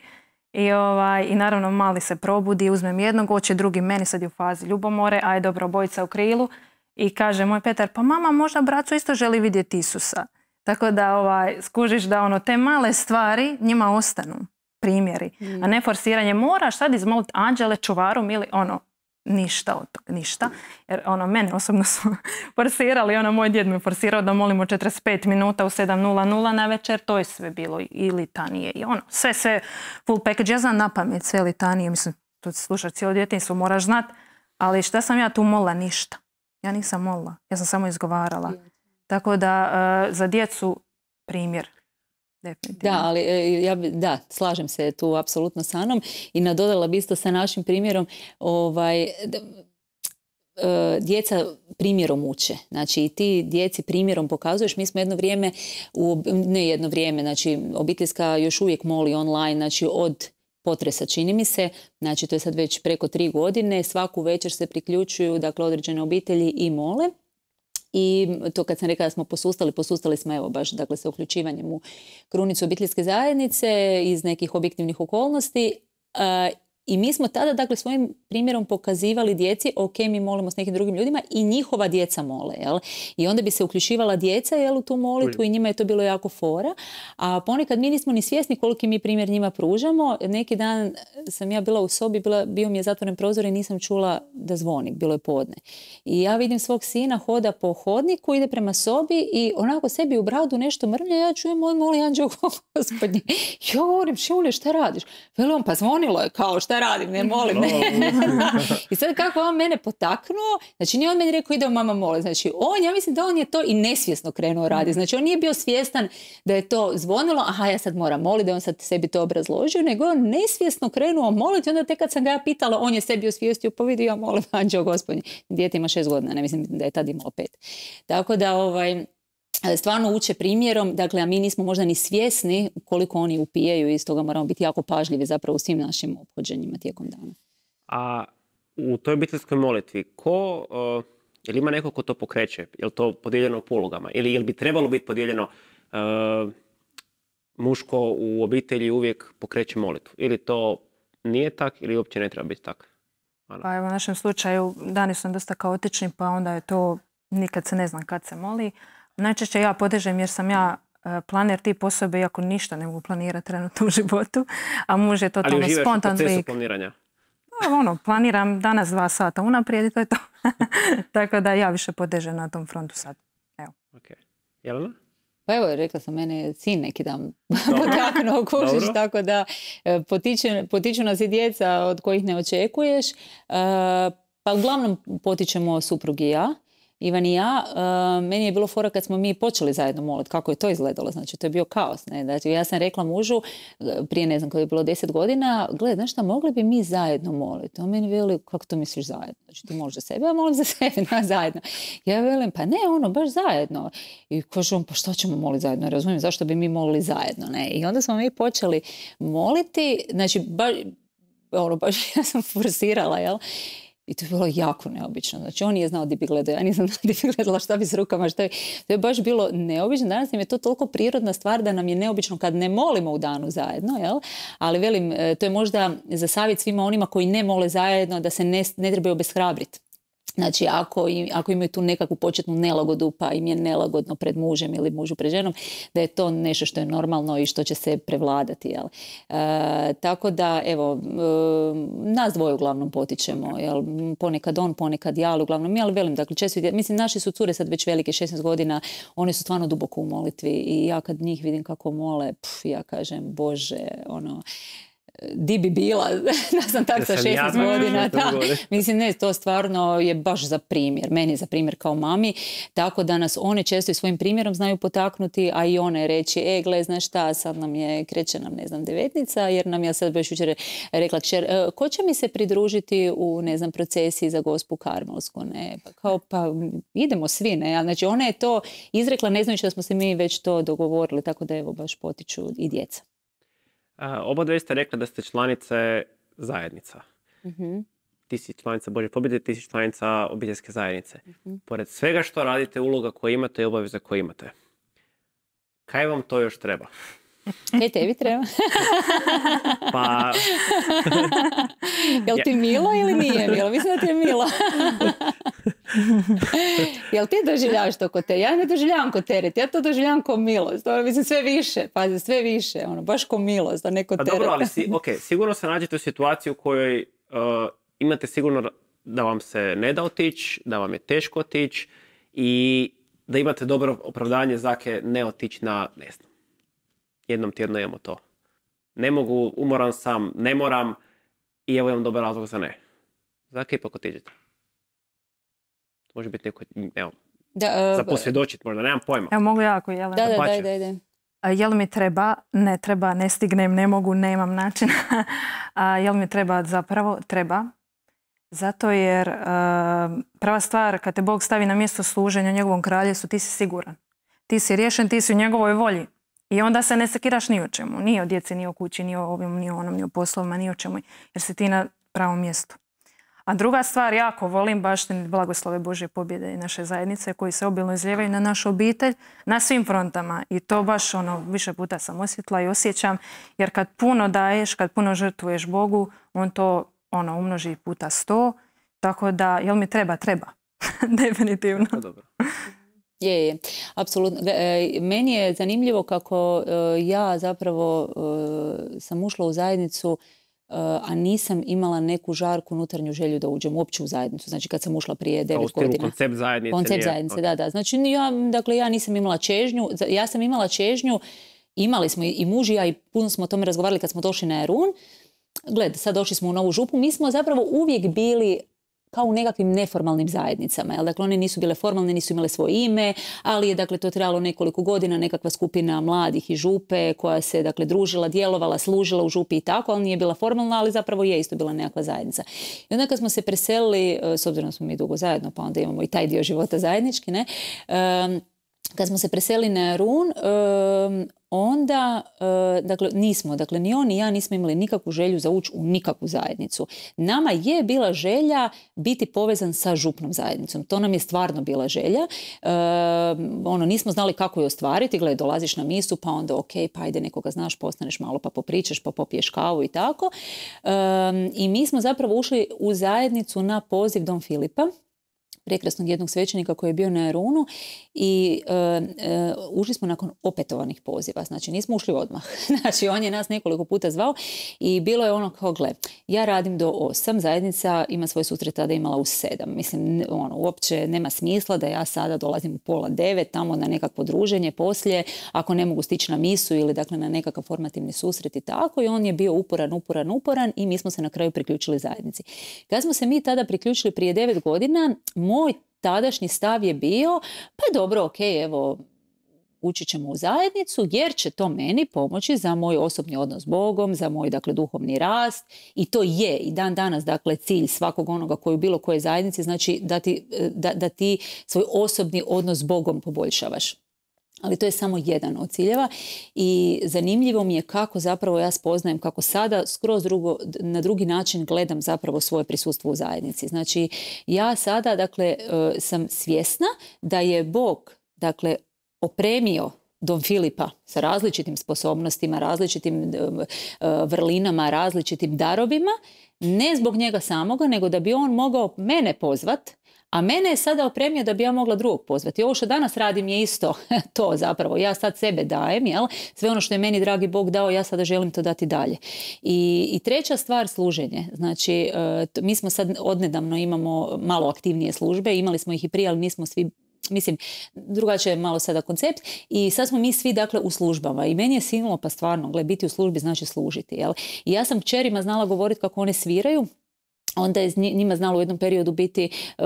I, ovaj, I naravno mali se probudi, uzmem jednog, oće drugi meni sad je u fazi ljubomore, aj dobro, bojica u krilu. I kaže moj Petar, pa mama možda bracu isto želi vidjeti Isusa. Tako da ovaj, skužiš da ono, te male stvari njima ostanu primjeri, a mm. ne forsiranje. Moraš sad izmoliti anđele, čuvarom ili ono, ništa od toga, ništa. Jer ono, mene osobno su forsirali, ono, moj djed mi forsirao da molimo 45 minuta u 7.00 na večer, to je sve bilo i litanije i ono, sve, se full package. Ja znam na pamet sve litanije, mislim, to slušaš cijelo djetinjstvo, moraš znat, ali šta sam ja tu mola, Ništa. Ja nisam molila, ja sam samo izgovarala. Tako da e, za djecu primjer. Da, ali e, ja da, slažem se tu apsolutno sa Anom i nadodala bi isto sa našim primjerom ovaj, e, djeca primjerom uče. Znači i ti djeci primjerom pokazuješ. Mi smo jedno vrijeme, u, ne jedno vrijeme, znači obiteljska još uvijek moli online, znači od potresa čini mi se, znači to je sad već preko tri godine, svaku večer se priključuju dakle određene obitelji i mole i to kad sam rekla da smo posustali, posustali smo evo baš dakle sa uključivanjem u krunicu obiteljske zajednice iz nekih objektivnih okolnosti i mi smo tada dakle, svojim primjerom pokazivali djeci, ok, mi molimo s nekim drugim ljudima i njihova djeca mole. Jel? I onda bi se uključivala djeca jel, u tu molitu i njima je to bilo jako fora. A ponekad mi nismo ni svjesni koliki mi primjer njima pružamo. Neki dan sam ja bila u sobi, bila, bio mi je zatvoren prozor i nisam čula da zvonik, bilo je podne. I ja vidim svog sina hoda po hodniku, ide prema sobi i onako sebi u bradu nešto mrlja, ja čujem moj moli anđeo gospodin Ja govorim, šta radiš? Veli pa zvonilo je, kao šta radim, ne molim. I sad kako on mene potaknuo, znači nije on meni rekao idemo mama moli. Znači on, ja mislim da on je to i nesvjesno krenuo raditi. Mm. Znači on nije bio svjestan da je to zvonilo, aha ja sad moram moliti, da on sad sebi to obrazložio, nego on nesvjesno krenuo moliti. Onda tek kad sam ga pitala, on je sebi osvijestio, pa vidio ja molim, anđeo gospodin. Dijete ima šest godina, ne mislim da je tad imao pet. Tako da ovaj, E, stvarno uče primjerom, dakle, a mi nismo možda ni svjesni koliko oni upijaju i stoga moramo biti jako pažljivi zapravo u svim našim obhođenjima tijekom dana. A u toj obiteljskoj molitvi, ko, e, je li ima neko ko to pokreće? Je li to podijeljeno u polugama? Ili je li bi trebalo biti podijeljeno e, muško u obitelji uvijek pokreće molitvu? Ili to nije tak ili uopće ne treba biti tak? Pa evo, u našem slučaju dani su dosta kaotični, pa onda je to nikad se ne zna kad se moli. Najčešće ja podežem jer sam ja e, planer tip osobe, iako ništa ne mogu planirati trenutno u životu, a muž je totalno Ali uživaš u planiranja? Pa, ono, planiram danas dva sata unaprijed i to je to. Tako da ja više podežem na tom frontu sad. Evo. Okay. Jelena? Pa evo, rekla sam, mene sin neki dan potaknuo kužiš, tako da e, potiču nas i djeca od kojih ne očekuješ. E, pa uglavnom potičemo suprug i ja. Ivan i ja, e, meni je bilo fora kad smo mi počeli zajedno molit, kako je to izgledalo, znači to je bio kaos. Znači ja sam rekla mužu, e, prije ne znam kada je bilo deset godina, gledaj, znaš šta, mogli bi mi zajedno moliti. On meni veli, kako to misliš zajedno? Znači ti moliš za sebe, ja molim za sebe, na zajedno. Ja velim, pa ne, ono, baš zajedno. I kažu pa što ćemo moliti zajedno? Razumijem, zašto bi mi molili zajedno? Ne? I onda smo mi počeli moliti, znači, baš, ono, baš ja sam forsirala, jel? I to je bilo jako neobično. Znači, on nije znao di bi gledao, ja nisam znao gdje bi gledala šta bi s rukama, šta bi... To je baš bilo neobično. Danas nam je to toliko prirodna stvar da nam je neobično kad ne molimo u danu zajedno, jel? Ali velim, e, to je možda za savjet svima onima koji ne mole zajedno da se ne, ne trebaju obeshrabriti Znači, ako, im, ako imaju tu nekakvu početnu nelagodu, pa im je nelagodno pred mužem ili mužu pred ženom, da je to nešto što je normalno i što će se prevladati. Jel? E, tako da, evo, e, nas dvoje uglavnom potičemo. Jel? Ponekad on, ponekad ja, ali uglavnom mi, ali velim, dakle, često, mislim, naši su cure sad već velike, 16 godina, one su stvarno duboko u molitvi i ja kad njih vidim kako mole, ja kažem, Bože, ono, di bi bila, da sam tak sa 16 godina. Mislim, ne, to stvarno je baš za primjer. Meni je za primjer kao mami. Tako da nas one često i svojim primjerom znaju potaknuti, a i one reći, e, gle, znaš šta, sad nam je, kreće nam, ne znam, devetnica, jer nam ja sad baš jučer rekla, e, ko će mi se pridružiti u, ne znam, procesiji za gospu Karmelsku? Ne, pa kao, pa idemo svi, ne. Znači, ona je to izrekla, ne znajući što smo se mi već to dogovorili, tako da evo, baš potiču i djeca. Oba dve ste rekli da ste članice zajednica. Mhm. Ti si članica Bože pobjede, ti si članica obiteljske zajednice. Mhm. Pored svega što radite, uloga koju imate i obaveze koje imate. Kaj vam to još treba? E, tebi treba. pa... Jel ti milo ili nije milo? Mislim da ti je milo. Jel ti doživljavaš to kod te? Ja ne doživljavam kod teret, ja to doživljavam ko milost. Ono, mislim, sve više, pazi, sve više. Ono, baš ko milost, da neko teret. Pa dobro, ali sigurno se nađete u situaciji u kojoj uh, imate sigurno da vam se ne da otići, da vam je teško otići i da imate dobro opravdanje zake ne otići na, ne znam, jednom tjedno imamo to. Ne mogu, umoran sam, ne moram i evo imam dobar razlog za ne. Dakle, ipak otiđete. može biti neko, evo, e, za posvjedočit možda, nemam pojma. Evo, mogu ja ako jel? Da, da, da, da, A, jel mi treba, ne treba, ne stignem, ne mogu, nemam načina. A, jel mi treba zapravo? Treba. Zato jer e, prva stvar, kad te Bog stavi na mjesto služenja u njegovom kraljesu, ti si siguran. Ti si riješen, ti si u njegovoj volji. I onda se ne sekiraš ni o čemu. Ni o djeci, ni o kući, ni o ovim, ni o onom, ni o poslovima, ni o čemu. Jer si ti na pravom mjestu. A druga stvar, jako volim baštiniti blagoslove Božje pobjede i naše zajednice koji se obilno izljevaju na našu obitelj na svim frontama. I to baš ono, više puta sam osjetila i osjećam. Jer kad puno daješ, kad puno žrtvuješ Bogu, on to ono, umnoži puta sto. Tako da, jel mi treba? Treba. Definitivno. Pa dobro. Je, je, apsolutno. E, meni je zanimljivo kako e, ja zapravo e, sam ušla u zajednicu a nisam imala neku žarku unutarnju želju da uđem uopće u zajednicu. Znači kad sam ušla prije 9 pa godina. Koncept zajednice. Koncept zajednice, da, da. Znači dakle, ja, nisam imala čežnju. Ja sam imala čežnju, imali smo i muž i ja i puno smo o tome razgovarali kad smo došli na Erun. Gled, sad došli smo u novu župu. Mi smo zapravo uvijek bili kao u nekakvim neformalnim zajednicama. Jel? Dakle, one nisu bile formalne, nisu imale svoje ime, ali je dakle, to trebalo nekoliko godina, nekakva skupina mladih i župe koja se dakle, družila, djelovala, služila u župi i tako, ali nije bila formalna, ali zapravo je isto bila nekakva zajednica. I onda kad smo se preselili, e, s obzirom da smo mi dugo zajedno, pa onda imamo i taj dio života zajednički, ne, kad smo se preselili na Run, onda, eh, dakle, nismo, dakle, ni on ni ja nismo imali nikakvu želju za ući u nikakvu zajednicu. Nama je bila želja biti povezan sa župnom zajednicom. To nam je stvarno bila želja. Ono, nismo znali kako je ostvariti. Gle, dolaziš na misu, pa onda, ok, pa ajde, nekoga znaš, postaneš malo, pa popričaš, pa popiješ kavu i tako. I mi smo zapravo ušli u zajednicu na poziv Dom Filipa, prekrasnog jednog svećenika koji je bio na Erunu i e, e, ušli smo nakon opetovanih poziva. Znači nismo ušli odmah. Znači on je nas nekoliko puta zvao i bilo je ono kao gle, ja radim do osam, zajednica ima svoj susret tada imala u sedam. Mislim, ono, uopće nema smisla da ja sada dolazim u pola devet tamo na nekakvo druženje poslije, ako ne mogu stići na misu ili dakle na nekakav formativni susret i tako. I on je bio uporan, uporan, uporan i mi smo se na kraju priključili zajednici. Kad smo se mi tada priključili prije devet godina, moj tadašnji stav je bio, pa dobro, ok, evo, ući ćemo u zajednicu jer će to meni pomoći za moj osobni odnos s Bogom, za moj dakle duhovni rast i to je i dan danas dakle cilj svakog onoga koji u bilo koje zajednici znači da ti, e, da, da ti svoj osobni odnos s Bogom poboljšavaš ali to je samo jedan od ciljeva i zanimljivo mi je kako zapravo ja spoznajem kako sada skroz drugo, na drugi način gledam zapravo svoje prisustvo u zajednici. Znači ja sada dakle e, sam svjesna da je Bog dakle opremio Don Filipa sa različitim sposobnostima, različitim e, e, vrlinama, različitim darovima, ne zbog njega samoga, nego da bi on mogao mene pozvati a mene je sada opremio da bi ja mogla drugog pozvati. Ovo što danas radim je isto to zapravo. Ja sad sebe dajem, jel? Sve ono što je meni dragi Bog dao, ja sada želim to dati dalje. I, i treća stvar, služenje. Znači, e, mi smo sad odnedavno imamo malo aktivnije službe. Imali smo ih i prije, ali nismo svi mislim, drugačije je malo sada koncept i sad smo mi svi, dakle, u službama i meni je sinulo, pa stvarno, gle, biti u službi znači služiti, jel? I ja sam čerima znala govoriti kako one sviraju onda je njima znalo u jednom periodu biti uh,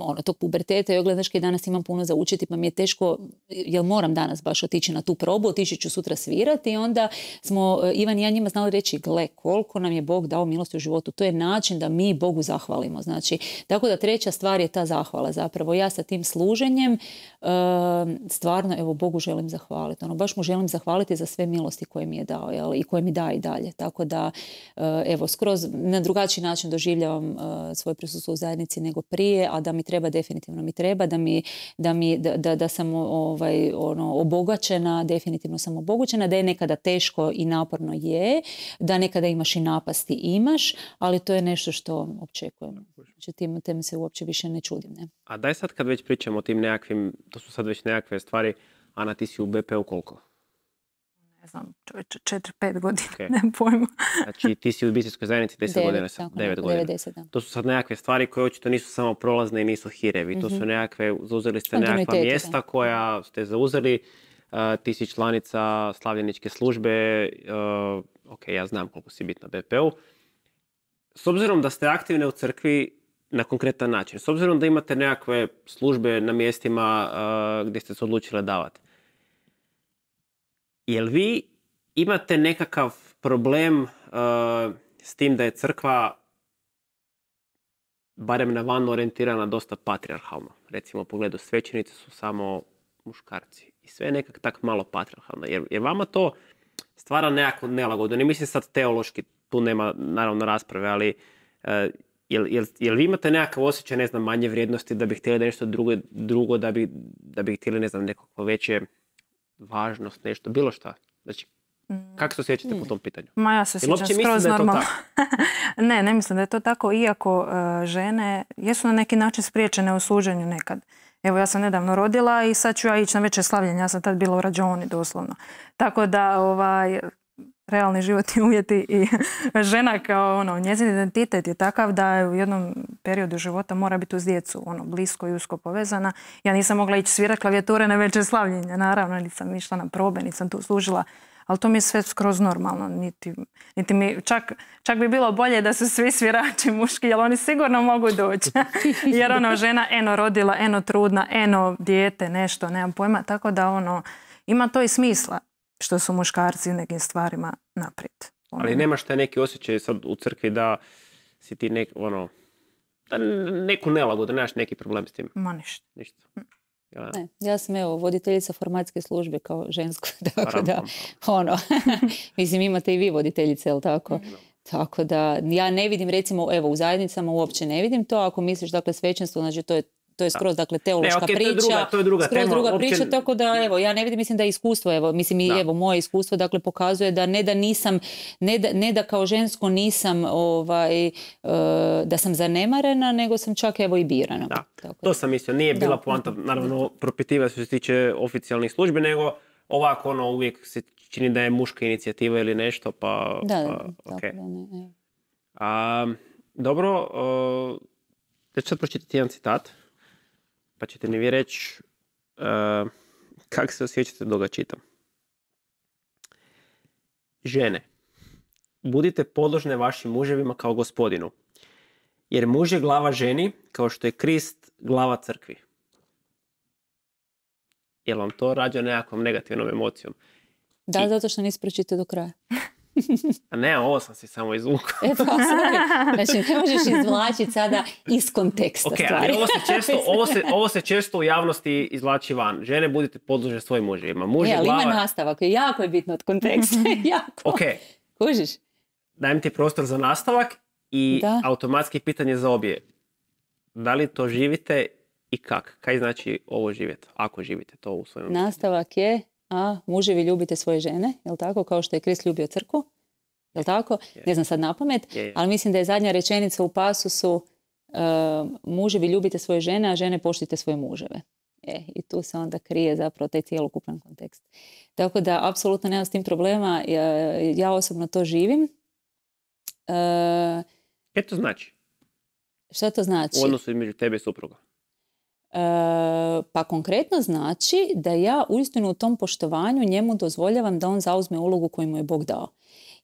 ono, tog puberteta i kaj danas imam puno za učiti pa mi je teško, jel moram danas baš otići na tu probu, otići ću sutra svirati i onda smo e, Ivan i ja njima znali reći gle koliko nam je Bog dao milosti u životu, to je način da mi Bogu zahvalimo, znači tako da treća stvar je ta zahvala zapravo, ja sa tim služenjem e, stvarno evo Bogu želim zahvaliti, ono baš mu želim zahvaliti za sve milosti koje mi je dao jel, i koje mi daje i dalje, tako da evo skroz na drugačiji način način doživljavam e, svoje prisustvo u zajednici nego prije, a da mi treba, definitivno mi treba, da, mi, da, mi, da, sam ovaj, ono, obogaćena, definitivno sam obogaćena, da je nekada teško i naporno je, da nekada imaš i napasti imaš, ali to je nešto što očekujem. Znači, tim, tem se uopće više ne čudim. Ne? A daj sad kad već pričamo o tim nekakvim, to su sad već nekakve stvari, Ana ti si u BP-u koliko? ne znam, čovječe, pet godina, okay. ne pojma. znači ti si u obiteljskoj zajednici deset godina Devet, 9 godina. da. To su sad nekakve stvari koje očito nisu samo prolazne i nisu hirevi. mm To su mhm. nekakve, zauzeli ste nekakva mjesta koja ste zauzeli. Uh, ti si članica slavljeničke službe, uh, ok, ja znam koliko si bitna BPU. S obzirom da ste aktivne u crkvi na konkretan način, s obzirom da imate nekakve službe na mjestima gdje ste se odlučili davati, Jel vi imate nekakav problem uh, s tim da je crkva barem na van orijentirana dosta patriarhalno. Recimo, u pogledu svećenici su samo muškarci. I sve je nekak tak malo patriarhalno. Jer, jer vama to stvara nekako nelagodu. Ne mislim sad teološki, tu nema naravno rasprave, ali uh, jel, jel, jel, vi imate nekakav osjećaj, ne znam, manje vrijednosti da bi htjeli nešto drugo, drugo da, bi, da bi htjeli, ne znam, nekako veće važnost, nešto, bilo šta. Znači, kako se osjećate po tom pitanju? Ma ja se osjećam skroz normalno. ne, ne mislim da je to tako, iako e, žene jesu na neki način spriječene u suđenju nekad. Evo ja sam nedavno rodila i sad ću ja ići na veće slavljenje, ja sam tad bila u rađoni doslovno. Tako da ovaj, realni životni uvjeti i žena kao ono, njezin identitet je takav da je u jednom periodu života mora biti uz djecu, ono, blisko i usko povezana. Ja nisam mogla ići svirati klavijature na veće slavljenja, naravno, nisam išla na probe, nisam tu služila, ali to mi je sve skroz normalno. Niti, niti mi, čak, čak bi bilo bolje da su svi svirači muški, jer oni sigurno mogu doći. jer ono, žena eno rodila, eno trudna, eno dijete, nešto, nemam pojma. Tako da ono, ima to i smisla što su muškarci u nekim stvarima naprijed. Ono Ali nemaš te neki osjećaj sad u crkvi da si ti nek, ono, da neku nelagu, da nemaš neki problem s tim? Ma ništa. Ništa. Ja. Ne, ja sam evo voditeljica formatske službe kao žensko, tako da ono, mislim imate i vi voditeljice, jel tako? Tako da ja ne vidim recimo evo u zajednicama uopće ne vidim to, ako misliš dakle svećenstvo, znači to je to je skroz dakle teološka priča, to je druga, to druga skroz druga priča, opće... tako da evo ja ne vidim, mislim da je iskustvo, evo mislim i evo moje iskustvo dakle pokazuje da ne da nisam, ne da, ne da kao žensko nisam ovaj e, da sam zanemarena, nego sam čak evo i birana. Da. Tako. To sam mislio, nije bila poanta naravno propitiva što se tiče oficijalnih službi, nego ovako ono uvijek se čini da je muška inicijativa ili nešto, pa... Da, pa, da A, dobro, uh, da ću sad pročitati jedan citat pa ćete mi vi reći uh, e, kako se osjećate dok ga čitam. Žene, budite podložne vašim muževima kao gospodinu, jer muž je glava ženi kao što je Krist glava crkvi. Jel vam to rađa nekakvom negativnom emocijom? Da, zato što nisi pročitao do kraja. A Ne, ovo sam si samo izvukao. e pa, znači ne možeš izvlačiti sada iz konteksta stvari. ovo, se često, u javnosti izvlači van. Žene, budite podložne svojim muževima. Muži, e, ali ima nastavak, jako je bitno od konteksta. Mhm. jako. Ok. Kužiš? Dajem ti prostor za nastavak i automatski pitanje za obje. Da li to živite i kak? Kaj znači ovo živjeti, ako živite to u svojom... Nastavak je a muževi ljubite svoje žene, jel tako, kao što je Krist ljubio crku, jel tako, ne znam sad na pamet, ali mislim da je zadnja rečenica u pasusu uh, muževi ljubite svoje žene, a žene poštite svoje muževe. E, I tu se onda krije zapravo taj cijelokupan kontekst. Tako da, apsolutno nemam s tim problema. Ja, e, ja osobno to živim. E, to znači? Šta to znači? U između tebe i supruga pa konkretno znači da ja uistinu u tom poštovanju njemu dozvoljavam da on zauzme ulogu koju mu je Bog dao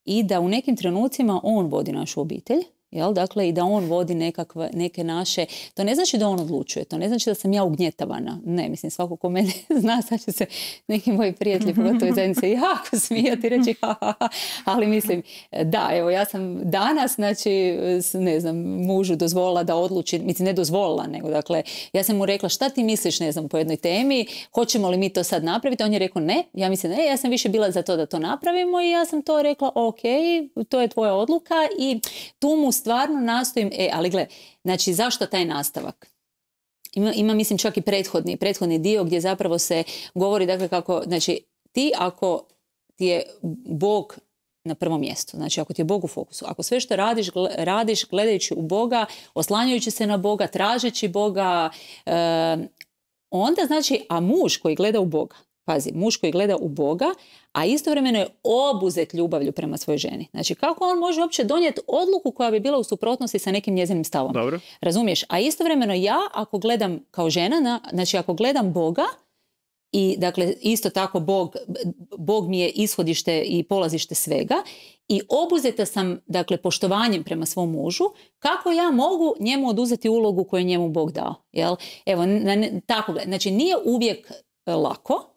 i da u nekim trenucima on vodi našu obitelj Jel? Dakle, i da on vodi nekakve, neke naše... To ne znači da on odlučuje, to ne znači da sam ja ugnjetavana. Ne, mislim, svako ko mene zna, sad će se neki moji prijatelji, pogotovo zajednice, jako smijati, reći ha, ha, ha. Ali mislim, da, evo, ja sam danas, znači, ne znam, mužu dozvolila da odluči, mislim, ne dozvolila, nego, dakle, ja sam mu rekla šta ti misliš, ne znam, po jednoj temi, hoćemo li mi to sad napraviti? On je rekao ne, ja mislim ne, ja sam više bila za to da to napravimo i ja sam to rekla, ok, to je tvoja odluka i tu mu stvarno nastojim, e, ali gle, znači zašto taj nastavak? Ima, ima mislim čak i prethodni, prethodni dio gdje zapravo se govori dakle kako, znači ti ako ti je Bog na prvom mjestu. Znači, ako ti je Bog u fokusu, ako sve što radiš, radiš gledajući u Boga, oslanjajući se na Boga, tražeći Boga, eh, onda znači, a muž koji gleda u Boga, Pazi, muž koji gleda u Boga, a istovremeno je obuzet ljubavlju prema svojoj ženi. Znači, kako on može uopće donijeti odluku koja bi bila u suprotnosti sa nekim njezinim stavom? Dobro. Razumiješ? A istovremeno ja, ako gledam kao žena, znači ako gledam Boga, i dakle isto tako Bog, Bog mi je ishodište i polazište svega i obuzeta sam dakle poštovanjem prema svom mužu kako ja mogu njemu oduzeti ulogu koju je njemu Bog dao jel evo tako tako znači nije uvijek e, lako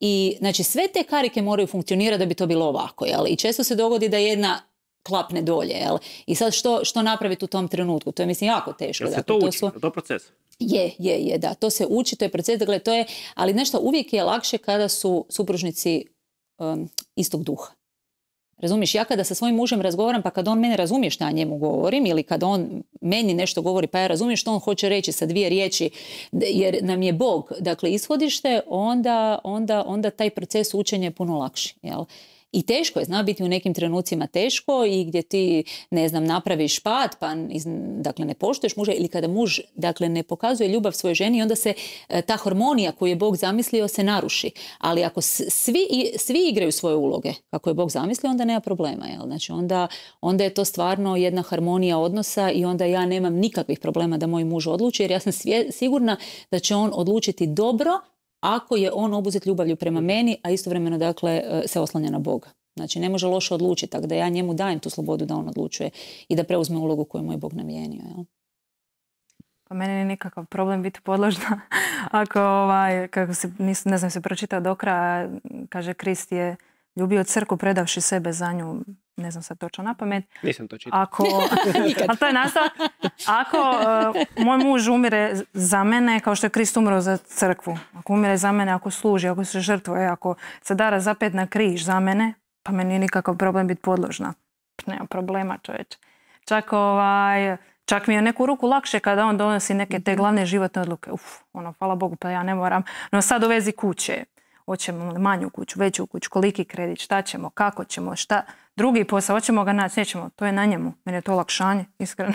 i znači sve te karike moraju funkcionirati da bi to bilo ovako. Jel? I često se dogodi da jedna klapne dolje. Jel? I sad što, što napraviti u tom trenutku? To je mislim jako teško. Jel se dakle, to uči? To, su... to proces? Je, je, je, da. To se uči, to je proces. Dakle, to je, ali nešto uvijek je lakše kada su supružnici um, istog duha. Razumiješ, ja kada sa svojim mužem razgovaram, pa kad on mene razumije što ja njemu govorim ili kad on meni nešto govori, pa ja razumijem što on hoće reći sa dvije riječi, jer nam je Bog, dakle, ishodište, onda, onda taj proces učenja je puno lakši, i teško je, zna biti u nekim trenucima teško i gdje ti, ne znam, napraviš pad, pa iz, dakle, ne poštuješ muža ili kada muž dakle, ne pokazuje ljubav svoje ženi, onda se e, ta harmonija koju je Bog zamislio se naruši. Ali ako svi, svi igraju svoje uloge kako je Bog zamislio, onda nema problema. Jel? Znači, onda, onda je to stvarno jedna harmonija odnosa i onda ja nemam nikakvih problema da moj muž odluči jer ja sam sigurna da će on odlučiti dobro ako je on obuzet ljubavlju prema meni, a istovremeno dakle e, se oslanja na Boga. Znači ne može loše odlučiti, tako da ja njemu dajem tu slobodu da on odlučuje i da preuzme ulogu koju mu je Bog namijenio. Jel? Pa meni nije nikakav problem biti podložna ako ovaj, kako se, ne znam, se pročitao do kraja, kaže Krist je ljubio crku predavši sebe za nju ne znam sad točno na pamet. Nisam to čitao. Ako, to je nastavak. Ako e, moj muž umire za mene, kao što je Krist umro za crkvu, ako umire za mene, ako služi, ako se žrtvuje, ako se dara zapet na križ za mene, pa meni nije nikakav problem biti podložna. Nema problema čovječ. Čak ovaj, Čak mi je neku ruku lakše kada on donosi neke te glavne životne odluke. Uf, ono, hvala Bogu, pa ja ne moram. No sad u vezi kuće. Hoćemo li manju kuću, veću kuću, koliki kredit, šta ćemo, kako ćemo, šta drugi posao, hoćemo ga naći, nećemo, to je na njemu. Meni je to olakšanje, iskreno.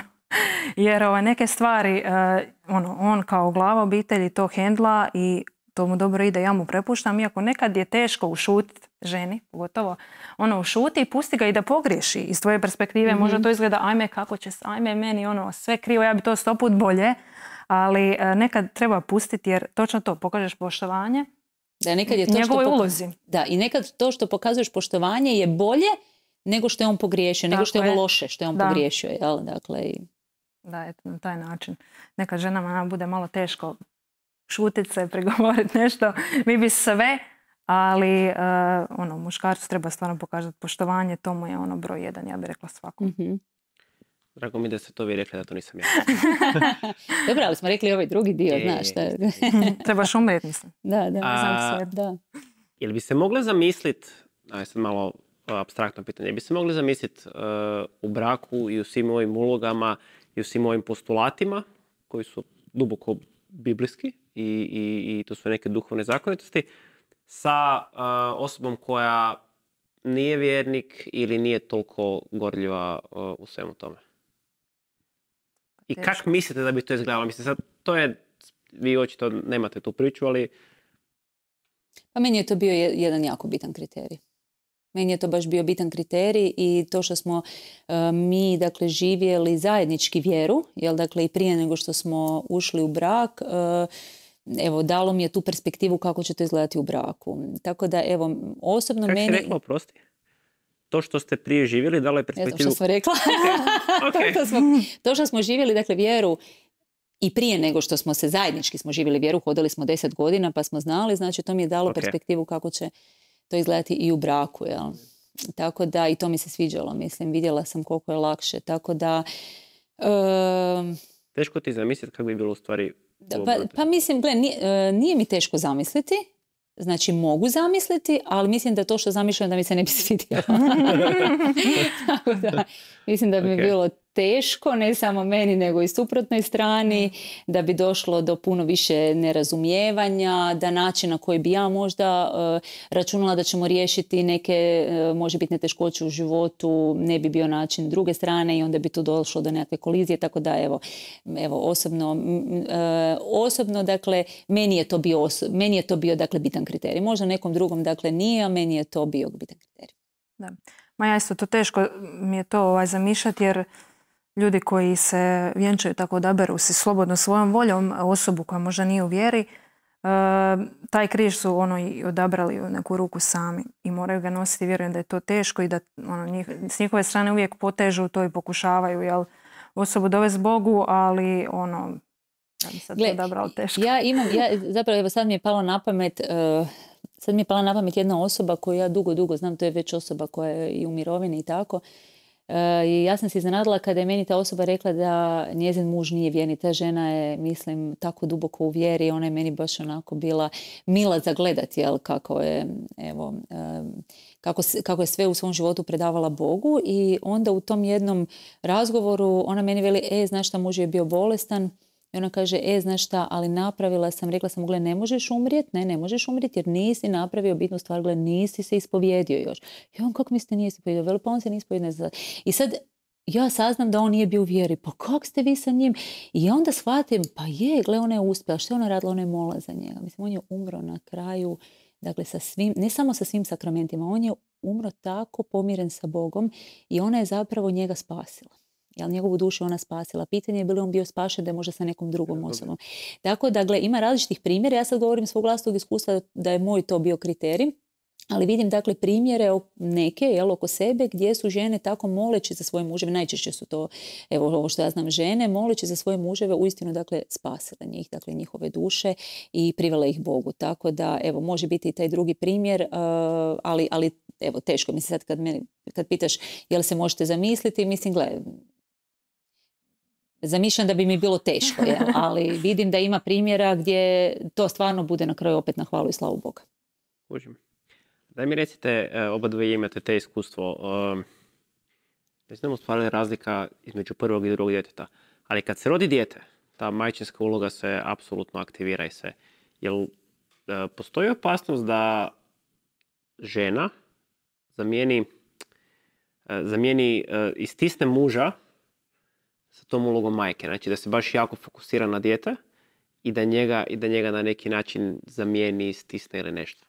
Jer ove ovaj, neke stvari, eh, ono, on kao glava obitelji to hendla i to mu dobro ide, ja mu prepuštam, iako nekad je teško ušutiti ženi, pogotovo, ono, ušuti i pusti ga i da pogriješi. Iz tvoje perspektive mm možda to izgleda, ajme, kako će, ajme, meni, ono, sve krivo, ja bi to sto put bolje, ali eh, nekad treba pustiti jer točno to, pokažeš poštovanje da, nekad je to Da, i nekad to što pokazuješ poštovanje je bolje nego što je on pogriješio, nego što je ovo loše što je on pogriješio. Dakle, i... Da, eto, na taj način. Neka ženama nam bude malo teško šutit se, prigovorit nešto. Mi bi sve, ali eh, ono, muškarcu treba stvarno pokazati poštovanje. To mu je ono broj jedan, ja bih rekla svakom. Mhm. Drago mi da ste to vi rekli, da to nisam ja. Dobro, ali smo rekli ovaj drugi dio, e, znaš. Mhm, trebaš umret, mislim. Da, da. sve. Jel bi se mogla zamislit, aj sad malo abstraktno pitanje. Bi se mogli zamisliti e, u braku i u svim ovim ulogama i u svim ovim postulatima koji su duboko biblijski i, to su neke duhovne zakonitosti sa e, osobom koja nije vjernik ili nije toliko gorljiva e, u svemu tome. Pa I kako mislite da bi to izgledalo? Mislim, sad, to je, vi očito nemate tu priču, ali... Pa meni je to bio jedan jako bitan kriterij. Meni je to baš bio bitan kriterij i to što smo e, mi dakle živjeli zajednički vjeru, jel dakle i prije nego što smo ušli u brak, e, evo dalo mi je tu perspektivu kako će to izgledati u braku. Tako da evo osobno meni... Kako si To što ste prije živjeli dalo je perspektivu... Eto što sam rekla. Okay. to, što smo, to što smo živjeli, dakle vjeru i prije nego što smo se zajednički smo živjeli vjeru, hodali smo deset godina pa smo znali, znači to mi je dalo perspektivu kako će to izgledati i u braku, jel? Tako da, i to mi se sviđalo, mislim, vidjela sam koliko je lakše, tako da... teško ti zamisliti kako bi bilo u stvari... Da, pa, pa, mislim, gle, nije, e, nije mi teško zamisliti, Znači, mogu zamisliti, ali mislim da to što zamišljam da mi se ne bi svidjelo. Tako da, mislim da bi bilo teško, ne samo meni nego i suprotnoj strani, da bi došlo do puno više nerazumijevanja, da način na koji bi ja možda eh, računala da ćemo riješiti neke eh, biti, teškoće u životu ne bi bio način druge strane i onda bi tu došlo do nekakve kolizije, tako da evo, evo osobno, eh, osobno dakle, meni je to bio, meni je to bio dakle, bitan kriterij. Možda nekom drugom dakle nije, a meni je to bio bitan kriterij. Da. Ma ja to teško mi je to ovaj, zamišljati jer ljudi koji se vjenčaju tako da beru si slobodno svojom voljom osobu koja možda nije u vjeri, e, taj križ su ono i odabrali u neku ruku sami i moraju ga nositi. Vjerujem da je to teško i da ono, s njihove strane uvijek potežu to i pokušavaju jel, osobu dovesti Bogu, ali ono, ja sad Gle, teško. Ja imam, ja, zapravo evo sad mi je palo na pamet e, sad mi je pala na pamet jedna osoba koju ja dugo, dugo znam, to je već osoba koja je i u mirovini i tako, E, I ja sam se iznenadila kada je meni ta osoba rekla da njezin muž nije vjerni. Ta žena je, mislim, tako duboko u vjeri. Ona je meni baš onako bila mila za gledati, jel, kako je, evo, e, kako, kako je sve u svom životu predavala Bogu. I onda u tom jednom razgovoru ona meni veli, e, znaš šta, muž je bio bolestan, i ona kaže, e, znaš šta, ali napravila sam, rekla sam, gle, ne možeš umrijeti? ne, ne možeš umrijeti jer nisi napravio bitnu stvar, gle, nisi se ispovjedio još. I on, kako mislite, nije se ispovjedio? pa on se nije I sad, ja saznam da on nije bio u vjeri. Pa kako ste vi sa njim? I onda shvatim, pa je, gle, ona je uspjela. Što je ona radila? Ona je mola za njega. Mislim, on je umro na kraju, dakle, sa svim, ne samo sa svim sakramentima, on je umro tako pomiren sa Bogom i ona je zapravo njega spasila. Jel njegovu dušu ona spasila? Pitanje je bi li on bio spašen da je možda sa nekom drugom osobom. Tako da, dakle, ima različitih primjera. Ja sad govorim svog vlastnog iskustva da je moj to bio kriterij. Ali vidim dakle primjere neke jel, oko sebe gdje su žene tako moleći za svoje muževe, najčešće su to, evo ovo što ja znam, žene, moleći za svoje muževe uistinu dakle spasile njih, dakle njihove duše i privela ih Bogu. Tako da evo može biti i taj drugi primjer, eh, ali, ali evo teško mi se sad kad, me, kad pitaš jel se možete zamisliti, mislim gle, zamišljam da bi mi bilo teško, ali vidim da ima primjera gdje to stvarno bude na kraju opet na hvalu i slavu Boga. Kužim. Daj mi recite, e, oba imate te iskustvo. E, ne znamo stvarno razlika između prvog i drugog djeteta. Ali kad se rodi dijete, ta majčinska uloga se apsolutno aktivira i sve. Jel e, postoji opasnost da žena zamijeni, zamijeni istisne muža sa tom ulogom majke. Znači da se baš jako fokusira na dijete i da njega, i da njega na neki način zamijeni, stisne ili nešto.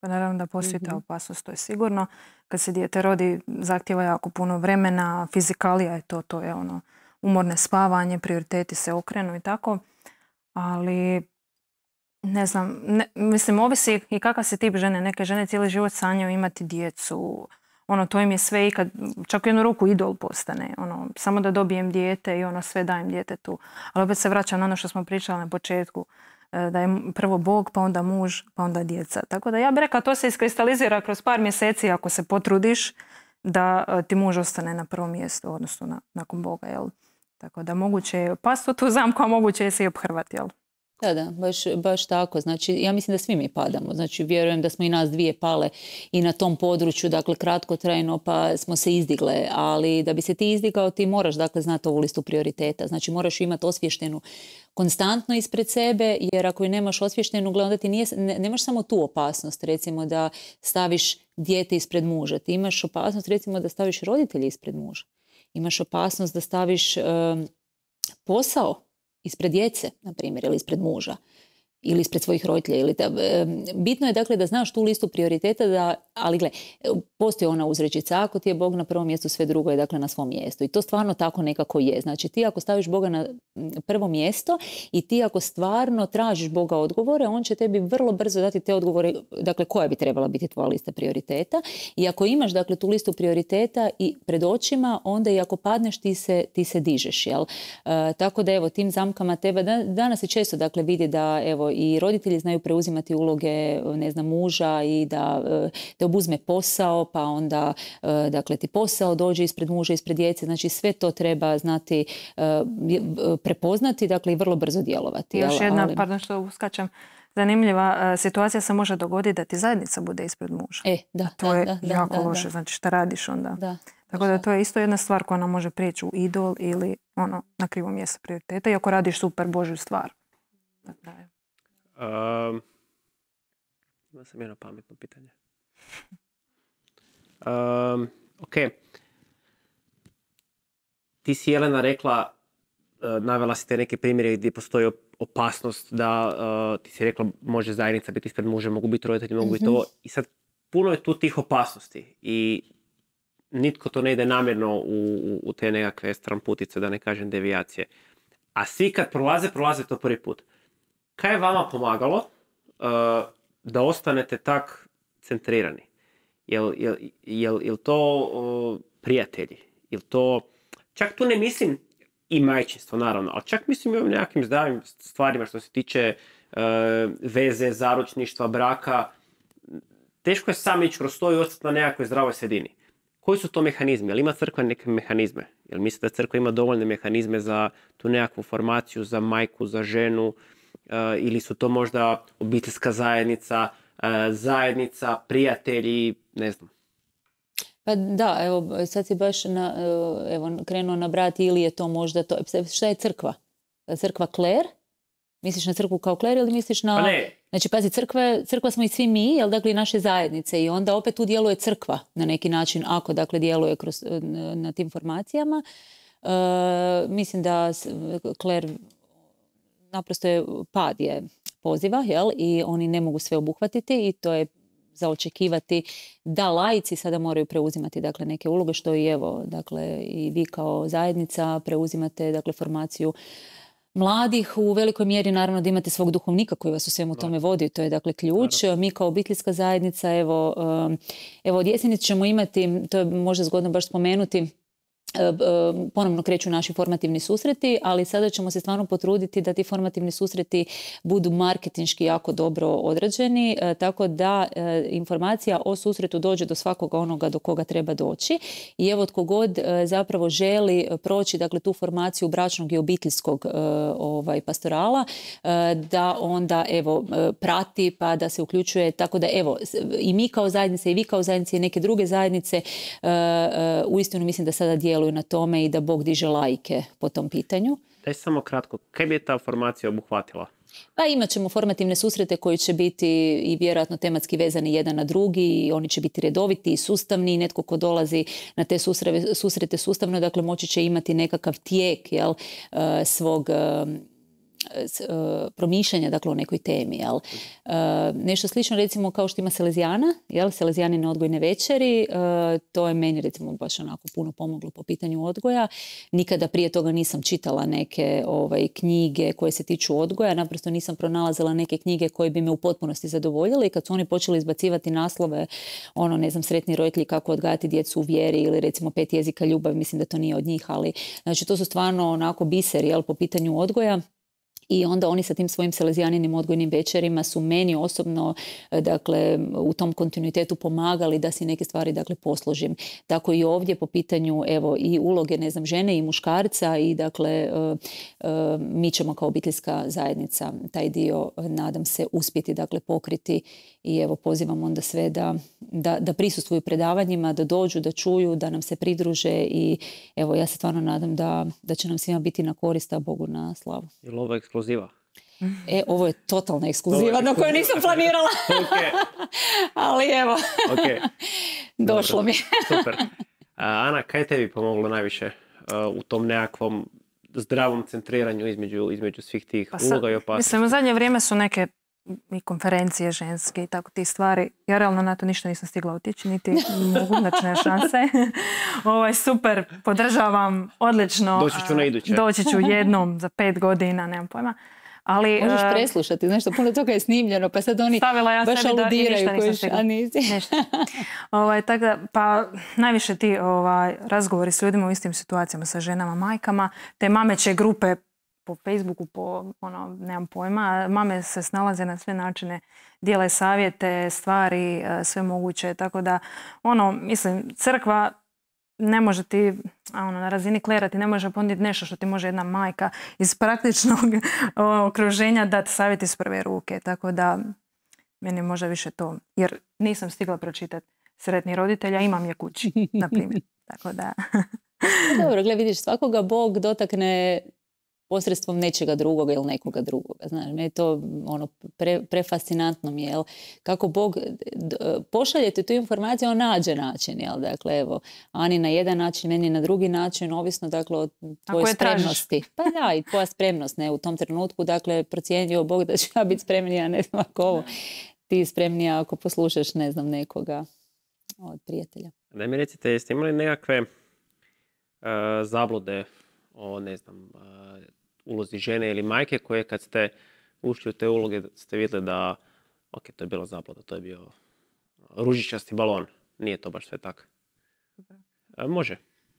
Pa naravno da postoji ta mhm. opasnost, to je sigurno. Kad se dijete rodi, zahtjeva jako puno vremena, fizikalija je to, to je ono umorne spavanje, prioriteti se okrenu i tako. Ali ne znam, mislim, ovisi i kakav se tip žene. Neke žene cijeli život sanjaju imati djecu, ono, to im je sve kad čak u jednu ruku idol postane, ono, samo da dobijem dijete i ono, sve dajem tu. Ali opet se vraćam na ono što smo pričali na početku, e, da je prvo Bog, pa onda muž, pa onda djeca. Tako da ja bih rekla, to se iskristalizira kroz par mjeseci ako se potrudiš da e, ti muž ostane na prvom mjestu, odnosno nakon Boga, jel? Tako da moguće je pasto tu zamku, a moguće je se i obhrvati, jel? Da, da, baš, baš tako. Znači, ja mislim da svi mi padamo. Znači, vjerujem da smo i nas dvije pale i na tom području, dakle, kratkotrajno, pa smo se izdigle. Ali da bi se ti izdigao, ti moraš, dakle, znati ovu listu prioriteta. Znači, moraš imati osvještenu konstantno ispred sebe, jer ako ju nemaš osvještenu, onda ti nije, nemaš samo tu opasnost, recimo, da staviš dijete ispred muža. Ti imaš opasnost, recimo, da staviš roditelje ispred muža. Imaš opasnost da staviš eh, posao ispred djece, na primjer, ili ispred muža, ili ispred svojih roditelja. Ili bitno je dakle da znaš tu listu prioriteta da ali gle, postoji ona uzrečica, ako ti je Bog na prvom mjestu, sve drugo je dakle na svom mjestu. I to stvarno tako nekako je. Znači ti ako staviš Boga na prvo mjesto i ti ako stvarno tražiš Boga odgovore, on će tebi vrlo brzo dati te odgovore, dakle koja bi trebala biti tvoja lista prioriteta. I ako imaš dakle tu listu prioriteta i pred očima, onda i ako padneš ti se, ti se dižeš. Jel? E, tako da evo tim zamkama teba danas se često dakle vidi da evo i roditelji znaju preuzimati uloge ne znam muža i da te obuzme posao, pa onda e, dakle, ti posao dođe ispred muža, ispred djece. Znači sve to treba znati e, e, prepoznati dakle, i vrlo brzo djelovati. Još jedna, pardon što uskačem, zanimljiva situacija se može dogoditi da ti zajednica bude ispred muža. E, da, to je da, jako loše, znači šta radiš onda. Da. Tako da to je isto jedna stvar koja nam može prijeći u idol ili ono na krivo mjesto prioriteta i ako radiš super Božju stvar. Dakle. sam jedno pametno pitanje. Um, ok. Ti si Jelena rekla, e, navela si te neke primjere gdje postoji opasnost da, e, ti si rekla, može zajednica biti ispred muža, mogu biti roditelji, mogu mm-hmm. biti mhm. I sad, puno je tu tih opasnosti i nitko to ne ide namjerno u, u, u te nekakve stramputice, da ne kažem devijacije. A svi kad prolaze, prolaze to prvi put. Kaj je vama pomagalo e, da ostanete tak centrirani? Jel, jel, to o, prijatelji? Jel to... Čak tu ne mislim i majčinstvo, naravno, ali čak mislim i ovim nekakvim zdravim stvarima što se tiče e, veze, zaručništva, braka. Teško je sam ići kroz to i ostati na nekakvoj zdravoj sredini. Koji su to mehanizmi? Jel ima crkva neke mehanizme? Jel mislite da crkva ima dovoljne mehanizme za tu nekakvu formaciju, za majku, za ženu? E, ili su to možda obiteljska zajednica? E, zajednica, prijatelji, ne znam. Pa da, evo, sad si baš na, e, evo, krenuo na brat ili je to možda to. E, šta je crkva? Crkva Kler? Misliš na crkvu kao Kler ili misliš na... Pa ne. Znači, pazi, crkva, crkva smo i svi mi, jel dakle i naše zajednice i onda opet tu djeluje crkva na neki način, ako dakle djeluje kroz, na, tim formacijama. mislim da Kler naprosto je pad je poziva jel? i oni ne mogu sve obuhvatiti i to je za očekivati da lajci sada moraju preuzimati dakle neke uloge što i evo dakle i vi kao zajednica preuzimate dakle formaciju mladih u velikoj mjeri naravno da imate svog duhovnika koji vas u svemu tome vodi to je dakle ključ mi kao obiteljska zajednica evo ehm, evo od jeseni ćemo imati to je možda zgodno baš spomenuti E, e, ponovno kreću naši formativni susreti, ali sada ćemo se stvarno potruditi da ti formativni susreti budu marketinški jako dobro odrađeni, e, tako da informacija o susretu dođe do svakoga onoga do koga treba doći. I evo tko god zapravo želi proći dakle, tu formaciju bračnog i obiteljskog ovaj, pastorala, da onda evo prati pa da se uključuje, tako da evo i mi kao zajednice i vi kao zajednice i neke druge zajednice uistinu mislim da sada dijel sudjeluju na tome i da Bog diže lajke po tom pitanju. Daj samo kratko, kaj bi je ta formacija obuhvatila? Pa imat ćemo formativne susrete koji će biti i vjerojatno tematski vezani jedan na drugi i oni će biti redoviti i sustavni i netko ko dolazi na te susrete sustavno, dakle moći će imati nekakav tijek jel, eh, svog eh, E, promišljanja dakle, o nekoj temi. E, nešto slično recimo kao što ima Selezijana, jel? Selezijani odgojne večeri, e, to je meni recimo baš onako puno pomoglo po pitanju odgoja. Nikada prije toga nisam čitala neke ovaj, knjige koje se tiču odgoja, naprosto nisam pronalazila neke knjige koje bi me u potpunosti zadovoljile i kad su oni počeli izbacivati naslove, ono ne znam, sretni roditelji kako odgajati djecu u vjeri ili recimo pet jezika ljubavi, mislim da to nije od njih, ali znači to su stvarno onako biser jel, po pitanju odgoja i onda oni sa tim svojim selezijaninim odgojnim večerima su meni osobno e, dakle, u tom kontinuitetu pomagali da si neke stvari dakle, posložim. Tako i ovdje po pitanju evo, i uloge ne znam, žene i muškarca i dakle, e, e, mi ćemo kao obiteljska zajednica taj dio nadam se uspjeti dakle, pokriti i evo pozivam onda sve da, da, da prisustvuju predavanjima, da dođu, da čuju, da nam se pridruže i evo ja se stvarno nadam da, da će nam svima biti na korista Bogu na slavu. Je li ovo ekskluziva? E, ovo je totalna ekskluziva na koju nisam planirala. Ali evo, došlo mi. Super. Ana, kaj je tebi pomoglo najviše e, u tom nekakvom zdravom centriranju između, između svih tih pa uloga i opasnosti? Mislim, u zadnje vrijeme su neke i konferencije ženske i tako ti stvari. Ja realno na to ništa nisam stigla otići, niti mogu, znači šanse. Ovaj super, podržavam, odlično. Doći ću na iduće. Doći ću jednom za pet godina, nemam pojma. Ali, Možeš e, preslušati, znaš što puno toga je snimljeno, pa sad oni stavila ja baš aludiraju. Da, Ovaj, tako da, pa najviše ti ovaj, razgovori s ljudima u istim situacijama, sa ženama, majkama, te mameće grupe po Facebooku, po, ono, nemam pojma, mame se snalaze na sve načine, dijele savjete, stvari, e, sve moguće, tako da, ono, mislim, crkva ne može ti, a ono, na razini klerati, ne može poniti nešto što ti može jedna majka iz praktičnog okruženja dati savjet iz prve ruke, tako da, meni može više to, jer nisam stigla pročitati sretni roditelja, imam je kući, na primjer. Tako da... Dobro, gle, vidiš, svakoga Bog dotakne posredstvom nečega drugoga ili nekoga drugoga. Znaš, je to ono, pre, prefascinantno mi je. Jel? Kako Bog pošaljete tu informaciju, on nađe način. Jel? Dakle, evo, Ani na jedan način, meni na drugi način, ovisno dakle, od tvoje spremnosti. Pa da, i tvoja spremnost. Ne? U tom trenutku, dakle, procijenio Bog da ću ja biti spremnija, ne znam ako ovo. Ti spremnija ako poslušaš, ne znam, nekoga od prijatelja. Da mi recite, jeste imali nekakve eh, zablude o, ne znam, eh, ulozi žene ili majke koje kad ste ušli u te uloge ste vidjeli da, ok, to je bilo zaplata, to je bio ružičasti balon. Nije to baš sve tako. E, može.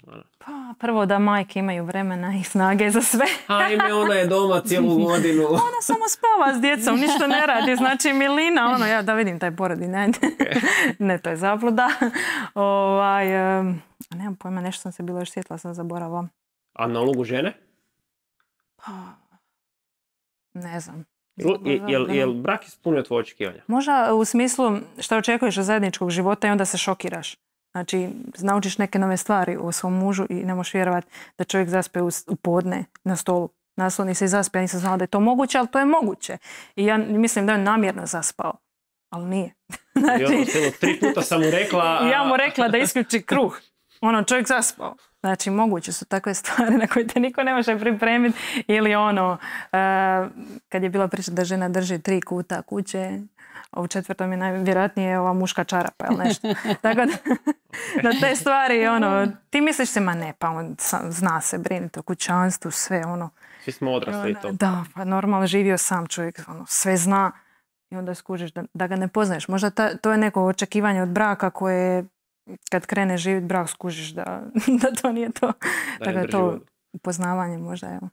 Ono. Pa, prvo da majke imaju vremena i snage za sve. Ajme, ona je doma cijelu godinu. ona samo spava s djecom, ništa ne radi. Znači, Milina, ono, ja da vidim taj porodi. Ne, ne to je zabluda. Ovaj, um, nemam pojma, nešto sam se bilo još sjetila, sam zaboravila. A na ulogu žene? ne znam. Je, jel, brak ispunio tvoje očekivanja? Možda u smislu što očekuješ od zajedničkog života i onda se šokiraš. Znači, naučiš neke nove stvari o svom mužu i ne možeš vjerovati da čovjek zaspe u, podne na stolu. Nasloni se i zaspe, ja nisam znala da je to moguće, ali to je moguće. I ja mislim da je namjerno zaspao, ali nije. I znači, tri puta sam rekla... ja mu rekla da isključi kruh. Ono, čovjek zaspao. Znači, moguće su takve stvari na koje te niko ne može pripremiti. Ili ono, e, kad je bila priča da žena drži tri kuta kuće, a u četvrtom je najvjerojatnije ova muška čarapa ili nešto. Tako da, na te stvari, ono, ti misliš se, ma ne, pa on zna se briniti o kućanstvu, sve, ono. Svi smo odrasli to. Da, pa normalno živio sam čovjek, ono, sve zna i onda skužiš da, ga ne poznaješ. Možda to je neko očekivanje od braka koje kad krene živjeti brak skužiš da, da to nije to. Da to upoznavanje možda, evo.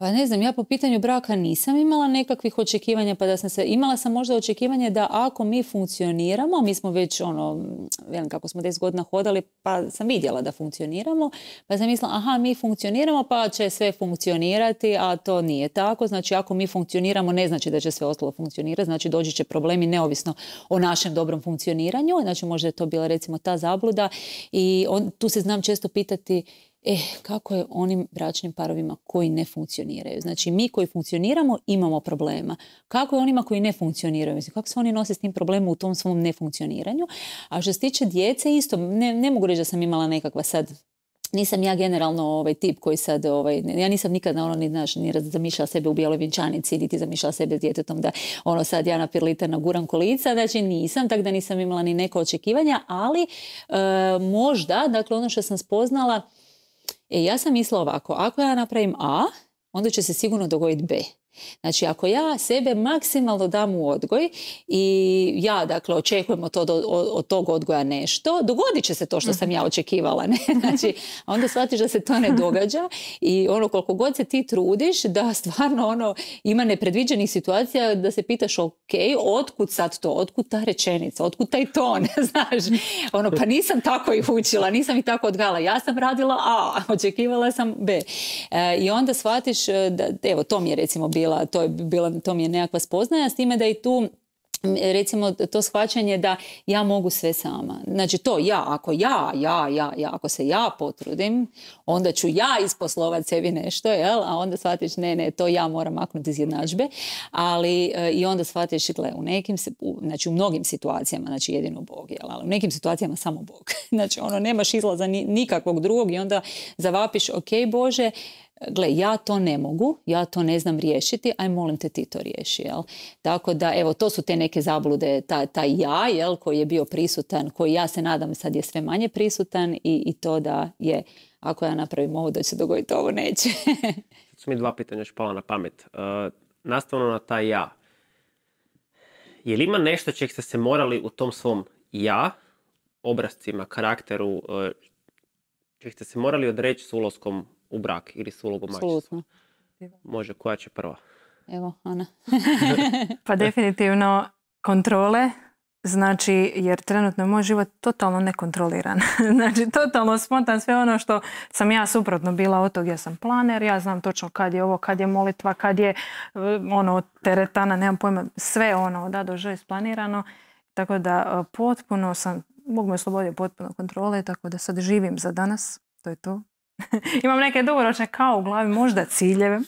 Pa ne znam, ja po pitanju braka nisam imala nekakvih očekivanja, pa da sam se, imala sam možda očekivanje da ako mi funkcioniramo, mi smo već ono, velim kako smo 10 godina hodali, pa sam vidjela da funkcioniramo, pa sam mislila, aha, mi funkcioniramo, pa će sve funkcionirati, a to nije tako, znači ako mi funkcioniramo, ne znači da će sve ostalo funkcionirati, znači doći će problemi neovisno o našem dobrom funkcioniranju, znači možda je to bila recimo ta zabluda i tu se znam često pitati eh, kako je onim bračnim parovima koji ne funkcioniraju. Znači, mi koji funkcioniramo imamo problema. Kako je onima koji ne funkcioniraju? Mislim, kako se oni nose s tim problemom u tom svom nefunkcioniranju? A što se tiče djece, isto, ne, ne mogu reći da sam imala nekakva sad nisam ja generalno ovaj tip koji sad, ovaj, ja nisam na ono, ni, znaš, ni zamišljala sebe u bijeloj vjenčanici, niti zamišljala sebe s djetetom da ono sad ja na pirlite na guran kolica, znači nisam, tako da nisam imala ni neko očekivanja, ali eh, možda, dakle ono što sam spoznala, E, ja sam mislila ovako, ako ja napravim A, onda će se sigurno dogoditi B. Znači, ako ja sebe maksimalno dam u odgoj i ja, dakle, očekujemo to od, tog odgoja nešto, dogodit će se to što sam ja mhm. očekivala, ne? Znači, onda shvatiš da se to ne događa i ono koliko god se ti trudiš da stvarno ono ima nepredviđenih situacija da se pitaš ok, otkud sad to, otkud ta rečenica, otkud taj ton, znaš, ono pa nisam tako ih učila, nisam ih tako odgala, ja sam radila A, očekivala sam B. E, I onda shvatiš e, da, evo, to mi je recimo bilo bila, to, je bila, to mi je nekakva spoznaja, s time da i tu recimo to shvaćanje da ja mogu sve sama. Znači to ja, ako ja, ja, ja, ja, ako se ja potrudim, onda ću ja isposlovat sebi nešto, jel? A onda shvatiš, ne, ne, to ja moram maknuti iz jednadžbe. Ali e, i onda shvatiš, gle, u nekim, znači u mnogim situacijama, znači jedino Bog, jel? Ali u nekim situacijama samo Bog. Znači ono, nemaš izlaza nikakvog drugog i onda zavapiš, ok Bože, gle, ja to ne mogu, ja to ne znam riješiti, aj molim te ti to riješi. Jel? Tako da, evo, to su te neke zablude, taj ta ja jel, koji je bio prisutan, koji ja se nadam sad je sve manje prisutan i, i to da je, ako ja napravim ovo, da će se dogoditi ovo, neće. sad su mi dva pitanja još pala na pamet. E, nastavno na taj ja. Je ima nešto čeg ste se morali u tom svom ja, obrazcima, karakteru, uh, čeg ste se morali odreći s ulaskom u brak ili s ulogom Može, koja će prva? Evo, Ana. pa definitivno kontrole, Znači, jer trenutno je moj život totalno nekontroliran. znači, totalno spontan sve ono što sam ja suprotno bila od tog. Ja sam planer, ja znam točno kad je ovo, kad je molitva, kad je eh, ono teretana, nemam pojma. Sve ono, da, je isplanirano. Tako da eh, potpuno sam, mogu me oslobodio potpuno kontrole, tako da sad živim za danas. To je to. Imam neke dugoročne kao u glavi, možda ciljeve,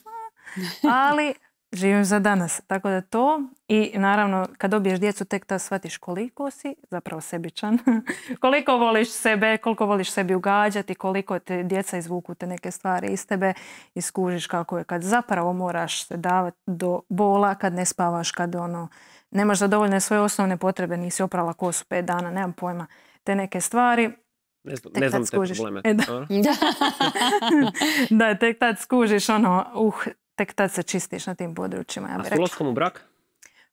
ali živim za danas. Tako da to i naravno kad dobiješ djecu tek ta shvatiš koliko si zapravo sebičan, koliko voliš sebe, koliko voliš sebi ugađati, koliko te djeca izvuku te neke stvari iz tebe i skužiš kako je kad zapravo moraš se davati do bola, kad ne spavaš, kad ono nemaš zadovoljne svoje osnovne potrebe, nisi oprala kosu pet dana, nemam pojma, te neke stvari ne e, znam, te probleme. E, da. tek tad skužiš ono, uh, tek tad se čistiš na tim područjima. Ja A u brak?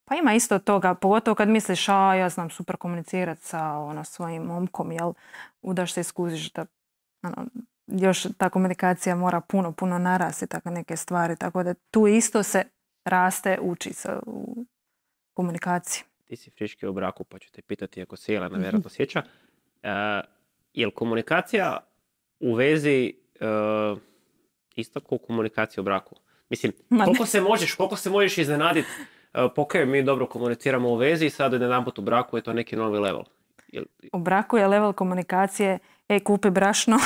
Pa ima isto toga, pogotovo kad misliš, a ja znam super komunicirati sa ono, svojim momkom, jel, udaš se i da ono, još ta komunikacija mora puno, puno narasti, tako neke stvari, tako da tu isto se raste, uči se u komunikaciji. Ti si friški u braku, pa ću te pitati, ako se Jelena vjerojatno sjeća, e, li komunikacija u vezi e, isto kao komunikacija u braku. Mislim, koliko se možeš, koliko se možeš iznenaditi uh, e, mi dobro komuniciramo u vezi i sad jedan put u braku je to neki novi level. Jel... U braku je level komunikacije e, kupi brašno,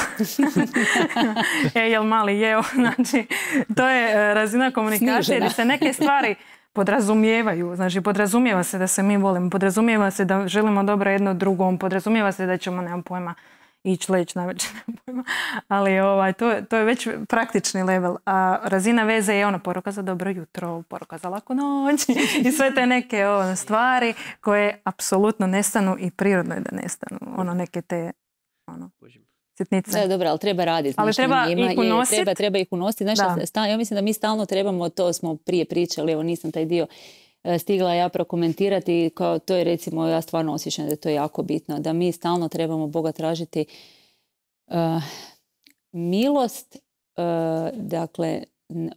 e, jel mali jeo, znači, to je e, razina komunikacije jer se neke stvari podrazumijevaju, znači, podrazumijeva se da se mi volimo, podrazumijeva se da želimo dobro jedno drugom, podrazumijeva se da ćemo, nemam pojma, ići leći na večer, ali ovaj, to, to, je već praktični level. A razina veze je ono poruka za dobro jutro, poruka za laku noć i sve te neke ono, stvari koje apsolutno nestanu i prirodno je da nestanu. Ono neke te ono, sitnice. Da, dobro, ali treba raditi. Ali treba ih unositi. Treba, ih unositi. Znaš, ja mislim da mi stalno trebamo, to smo prije pričali, evo nisam taj dio E, stigla ja prokomentirati, kao to je recimo, ja stvarno osjećam da je to jako bitno, da mi stalno trebamo Boga tražiti e, milost, e, dakle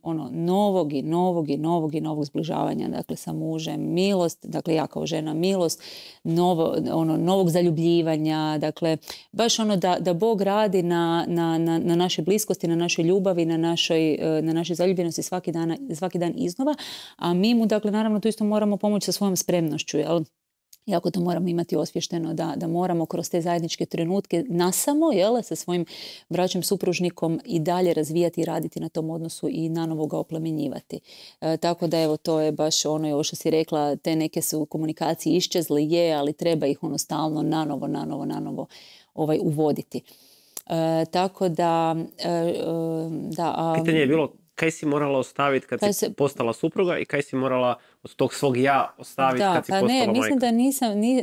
ono novog i novog i novog i novog zbližavanja dakle sa mužem milost dakle ja kao žena milost novo, ono novog zaljubljivanja dakle baš ono da, da bog radi na, na, na, na našoj bliskosti na našoj ljubavi na našoj, e, na našoj zaljubljenosti svaki, svaki dan iznova a mi mu dakle naravno tu isto moramo pomoći sa svojom spremnošću jel jako to moramo imati osvješteno da, da moramo kroz te zajedničke trenutke nasamo jela sa svojim braćom supružnikom i dalje razvijati i raditi na tom odnosu i nanovo ga oplemenjivati. E, tako da evo to je baš ono ovo što si rekla, te neke su komunikacije komunikaciji je, ali treba ih ono stalno nanovo, nanovo, nanovo ovaj, uvoditi. E, tako da... E, da a... Pitanje je bilo kaj si morala ostaviti kad si postala supruga i kaj si morala od tog svog ja ostaviti kad si pa postala ne, Mislim da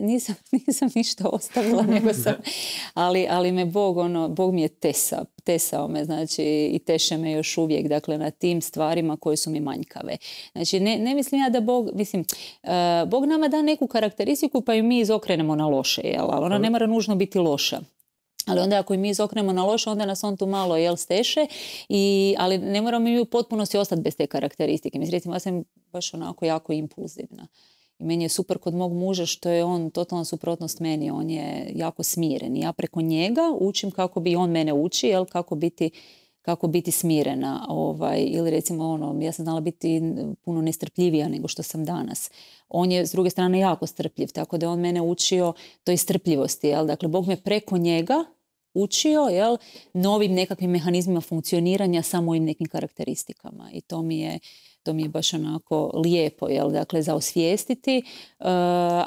nisam, ništa ostavila, nego sam, ali, me Bog, ono, Bog mi je tesa, tesao me, znači i teše me još uvijek, dakle na tim stvarima koje su mi manjkave. Znači ne, mislim ja da Bog, mislim, eh, Bog nama da neku karakteristiku pa ju mi izokrenemo na loše, jel? ali ona ne mora nužno biti loša ali onda ako mi izoknemo na loše, onda nas on tu malo jel steše, i, ali ne moramo mi u potpunosti ostati bez te karakteristike. Mislim, recimo, ja sam baš onako jako impulzivna. I meni je super kod mog muža što je on totalna suprotnost meni, on je jako smiren. I ja preko njega učim kako bi on mene uči, jel, kako biti kako biti smirena ovaj, ili recimo ono, ja sam znala biti puno nestrpljivija nego što sam danas. On je s druge strane jako strpljiv, tako da je on mene učio toj strpljivosti. Jel? Dakle, Bog me preko njega učio jel, novim nekakvim mehanizmima funkcioniranja sa mojim nekim karakteristikama i to mi je to mi je baš onako lijepo, jel, dakle, za osvijestiti. E,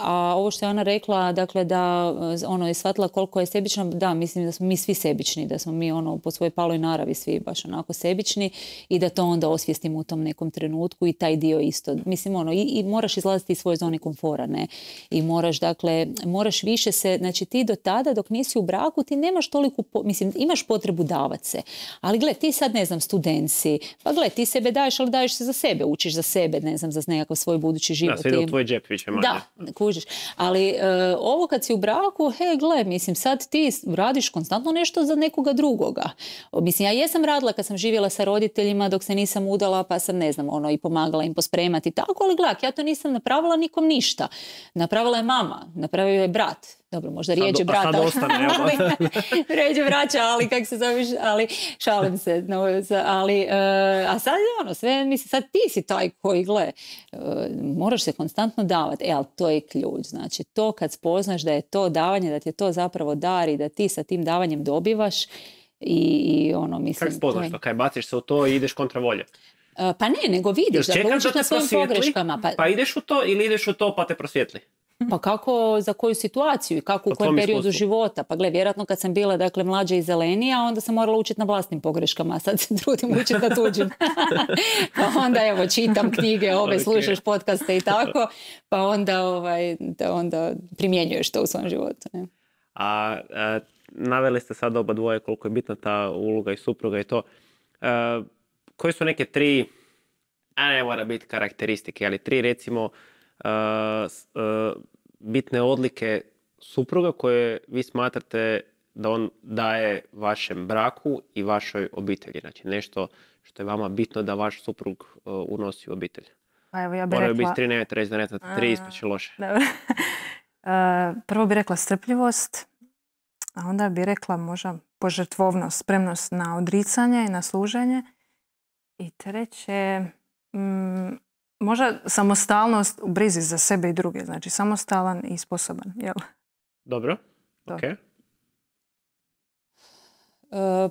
a ovo što je ona rekla, dakle, da e, ono je shvatila koliko je sebično da, mislim da smo mi svi sebični, da smo mi ono po svojoj paloj naravi svi baš onako sebični i da to onda osvijestimo u tom nekom trenutku i taj dio isto. Mislim, ono, i, moraš izlaziti iz svoje zone komfora, ne? I moraš, dakle, moraš više se, znači ti do tada dok nisi u braku, ti nemaš toliko mislim, imaš potrebu davat se. Ali gle, ti sad, ne znam, Studenci, pa gle, ti sebe daješ, ali daješ se za sebe, učiš za sebe, ne znam, za nekakav svoj budući život. Da, sve ide u tvoj džep manje. Da, kužiš. Ali e, ovo kad si u braku, he, gle, mislim, sad ti radiš konstantno nešto za nekoga drugoga. Mislim, ja jesam radila kad sam živjela sa roditeljima dok se nisam udala, pa sam, ne znam, ono, i pomagala im pospremati tako, ali gledaj, ja to nisam napravila nikom ništa. Napravila je mama, napravio je brat, dobro, možda rijeđe brata. Sad ostane, ovaj, rijeđe braća, ali kak se zoveš, ali šalim se. ali, e, a sad je ono, sve, mislim, sad ti si taj koji, gle, e, moraš se konstantno davati. E, ali to je ključ. Znači, to kad spoznaš da je to davanje, da ti je to zapravo dar i da ti sa tim davanjem dobivaš, i, ono mislim... Kako spoznaš to? Kaj baciš se u to i ideš kontra volje? E, pa ne, nego vidiš da učiš na svojim pogreškama. Pa-, pa ideš u to ili ideš u to pa te prosvjetli? Pa kako, za koju situaciju i kako, u pa kojem periodu života. Pa gle, vjerojatno kad sam bila dakle, mlađa i zelenija, onda sam morala učiti na vlastnim pogreškama, a sad se trudim učiti na tuđim. pa onda evo, čitam knjige, ove, slušaš podcaste i tako, pa onda, ovaj, onda primjenjuješ to u svom životu. Ne? A, naveli ste sad oba dvoje koliko je bitna ta uloga i supruga i to. E, koji su neke tri, a ne mora biti karakteristike, ali tri recimo e, e, bitne odlike supruga koje vi smatrate da on daje vašem braku i vašoj obitelji? Znači nešto što je vama bitno da vaš suprug e, unosi u obitelj. Pa evo ja biti nemojte reći da ne, 3, pa će loše. E, prvo bi rekla strpljivost, a onda bi rekla možda požrtvovnost, spremnost na odricanje i na služenje. I treće, mm, Možda samostalnost u brizi za sebe i druge, znači samostalan i sposoban, jel? Dobro, e,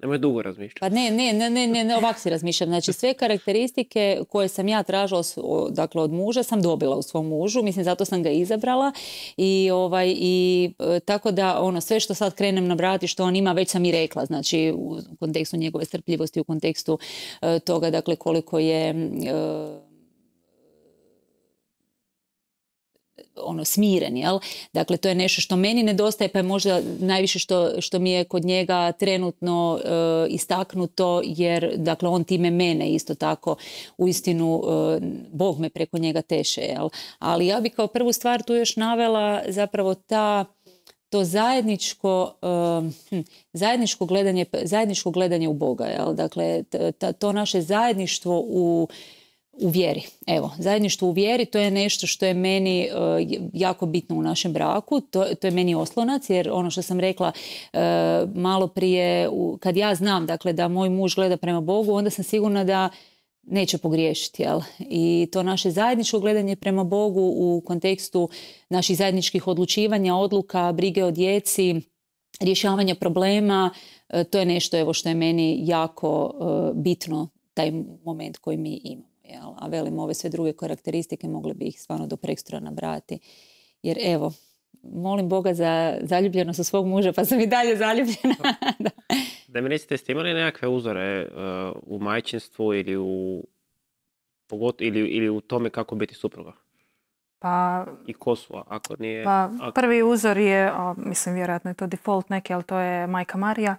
Nemoj dugo razmišljati. Pa ne, ne, ne, ne, ne, ovako si razmišljam. Znači sve karakteristike koje sam ja tražila dakle, od muža sam dobila u svom mužu. Mislim, zato sam ga izabrala. I, ovaj, i e, tako da ono, sve što sad krenem nabrati što on ima, već sam i rekla. Znači u kontekstu njegove strpljivosti, u kontekstu e, toga dakle, koliko je... E, ono smiren, jel? Dakle, to je nešto što meni nedostaje, pa je možda najviše što, što mi je kod njega trenutno eh, istaknuto, jer dakle, on time mene isto tako u istinu, eh, Bog me preko njega teše, jel? Ali ja bi kao prvu stvar tu još navela zapravo ta to zajedničko, eh, hm, zajedničko, gledanje, zajedničko gledanje u Boga. Jel? Dakle, to naše zajedništvo u u vjeri. Evo, zajedništvo u vjeri to je nešto što je meni e, jako bitno u našem braku. To, je meni oslonac jer ono što sam rekla e, malo prije, kad ja znam dakle, da moj muž gleda prema Bogu, onda sam sigurna da neće pogriješiti. Jel? I to naše zajedničko gledanje prema Bogu u kontekstu naših zajedničkih odlučivanja, odluka, brige o djeci, rješavanja problema, e, to je nešto evo, što je meni jako bitno taj moment koji mi imamo. Jel? A velim, ove sve druge karakteristike mogli bi ih stvarno do prekstora nabrati. Jer evo, molim Boga za zaljubljenost sa svog muža, pa sam i dalje zaljubljena. da. mi recite, ste imali nekakve uzore e, u majčinstvu ili u, pogotovo, ili, ili u tome kako biti supruga? Pa, I ko ako nije... Pa, Prvi uzor je, mislim, vjerojatno je to default neki, ali to je majka Marija.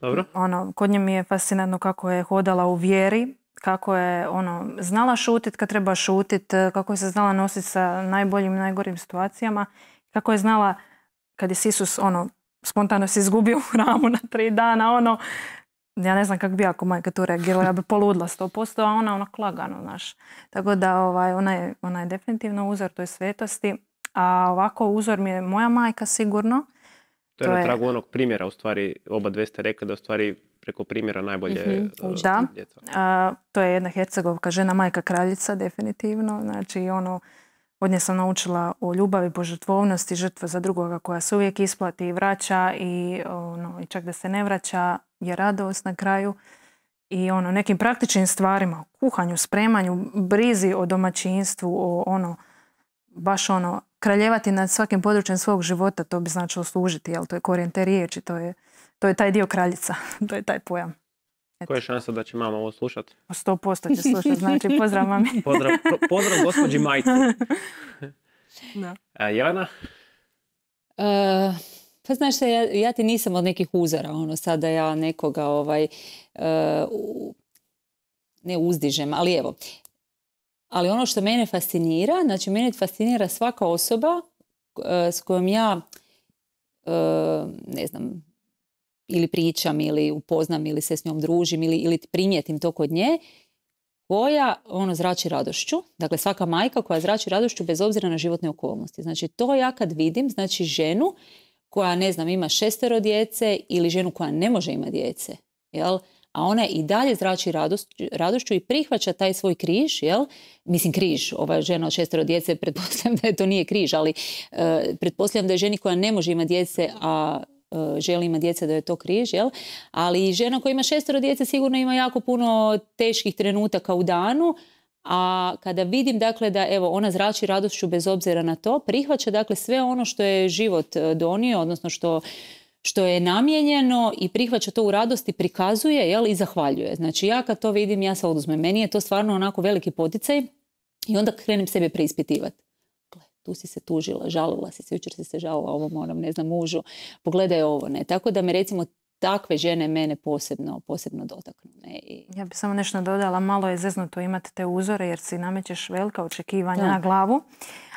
Dobro. Ono, kod nje mi je fascinantno kako je hodala u vjeri, kako je ono, znala šutit kad treba šutit, kako je se znala nositi sa najboljim i najgorim situacijama, kako je znala kad je Sisus ono, spontano se izgubio u ramu na tri dana, ono, ja ne znam kako bi ako majka tu reagirala, ja bi poludla posto, a ona ono klagano, znaš. Tako da ovaj, ona, je, ona je definitivno uzor toj svetosti, a ovako uzor mi je moja majka sigurno, to je na tragu onog primjera, u stvari, oba dve ste rekli da u stvari preko primjera najbolje mhm, uh, da. to je jedna hercegovka žena, majka kraljica definitivno. Znači ono, od nje sam naučila o ljubavi, požrtvovnosti, žrtva za drugoga koja se uvijek isplati i vraća i, ono, i čak da se ne vraća je radost na kraju. I ono, nekim praktičnim stvarima, kuhanju, spremanju, brizi o domaćinstvu, o ono, baš ono, kraljevati nad svakim područjem svog života, to bi značilo služiti, jel? To je korijen te riječi, to je, to je taj dio kraljica, to je taj pojam. Eto. Koja je šansa da će mama ovo slušat? 100% će slušat, znači pozdrav mami. pozdrav, pozdrav gospođi Majci. da. A, e, Jelena? Uh, pa znaš se, ja, ja, ti nisam od nekih uzora, ono, sada ja nekoga ovaj, uh, ne uzdižem, ali evo, ali ono što mene fascinira, znači mene fascinira svaka osoba eh, s kojom ja eh, ne znam, ili pričam ili upoznam ili se s njom družim ili, ili primijetim to kod nje koja ono zrači radošću, dakle svaka majka koja zrači radošću bez obzira na životne okolnosti. Znači to ja kad vidim, znači ženu koja ne znam ima šestero djece ili ženu koja ne može imati djece, jel? a ona i dalje zrači radošću i prihvaća taj svoj križ, jel? Mislim križ, ova žena od šestero djece, pretpostavljam da je to nije križ, ali e, pretpostavljam da je ženi koja ne može imati djece, a e, želi ima djece da je to križ, jel? Ali žena koja ima šestero djece sigurno ima jako puno teških trenutaka u danu, a kada vidim dakle da evo ona zrači radošću bez obzira na to, prihvaća dakle sve ono što je život e, donio, odnosno što što je namijenjeno i prihvaća to u radosti, prikazuje jel, i zahvaljuje. Znači ja kad to vidim, ja se oduzmem. Meni je to stvarno onako veliki poticaj i onda krenem sebe preispitivati. Tu si se tužila, žalila si se, jučer si se žalila ovom onom, ne znam, mužu, pogledaj ovo, ne. Tako da me recimo takve žene mene posebno, posebno dotaknu. I... Ja bih samo nešto dodala, malo je zeznuto imati te uzore jer si namećeš velika očekivanja na glavu.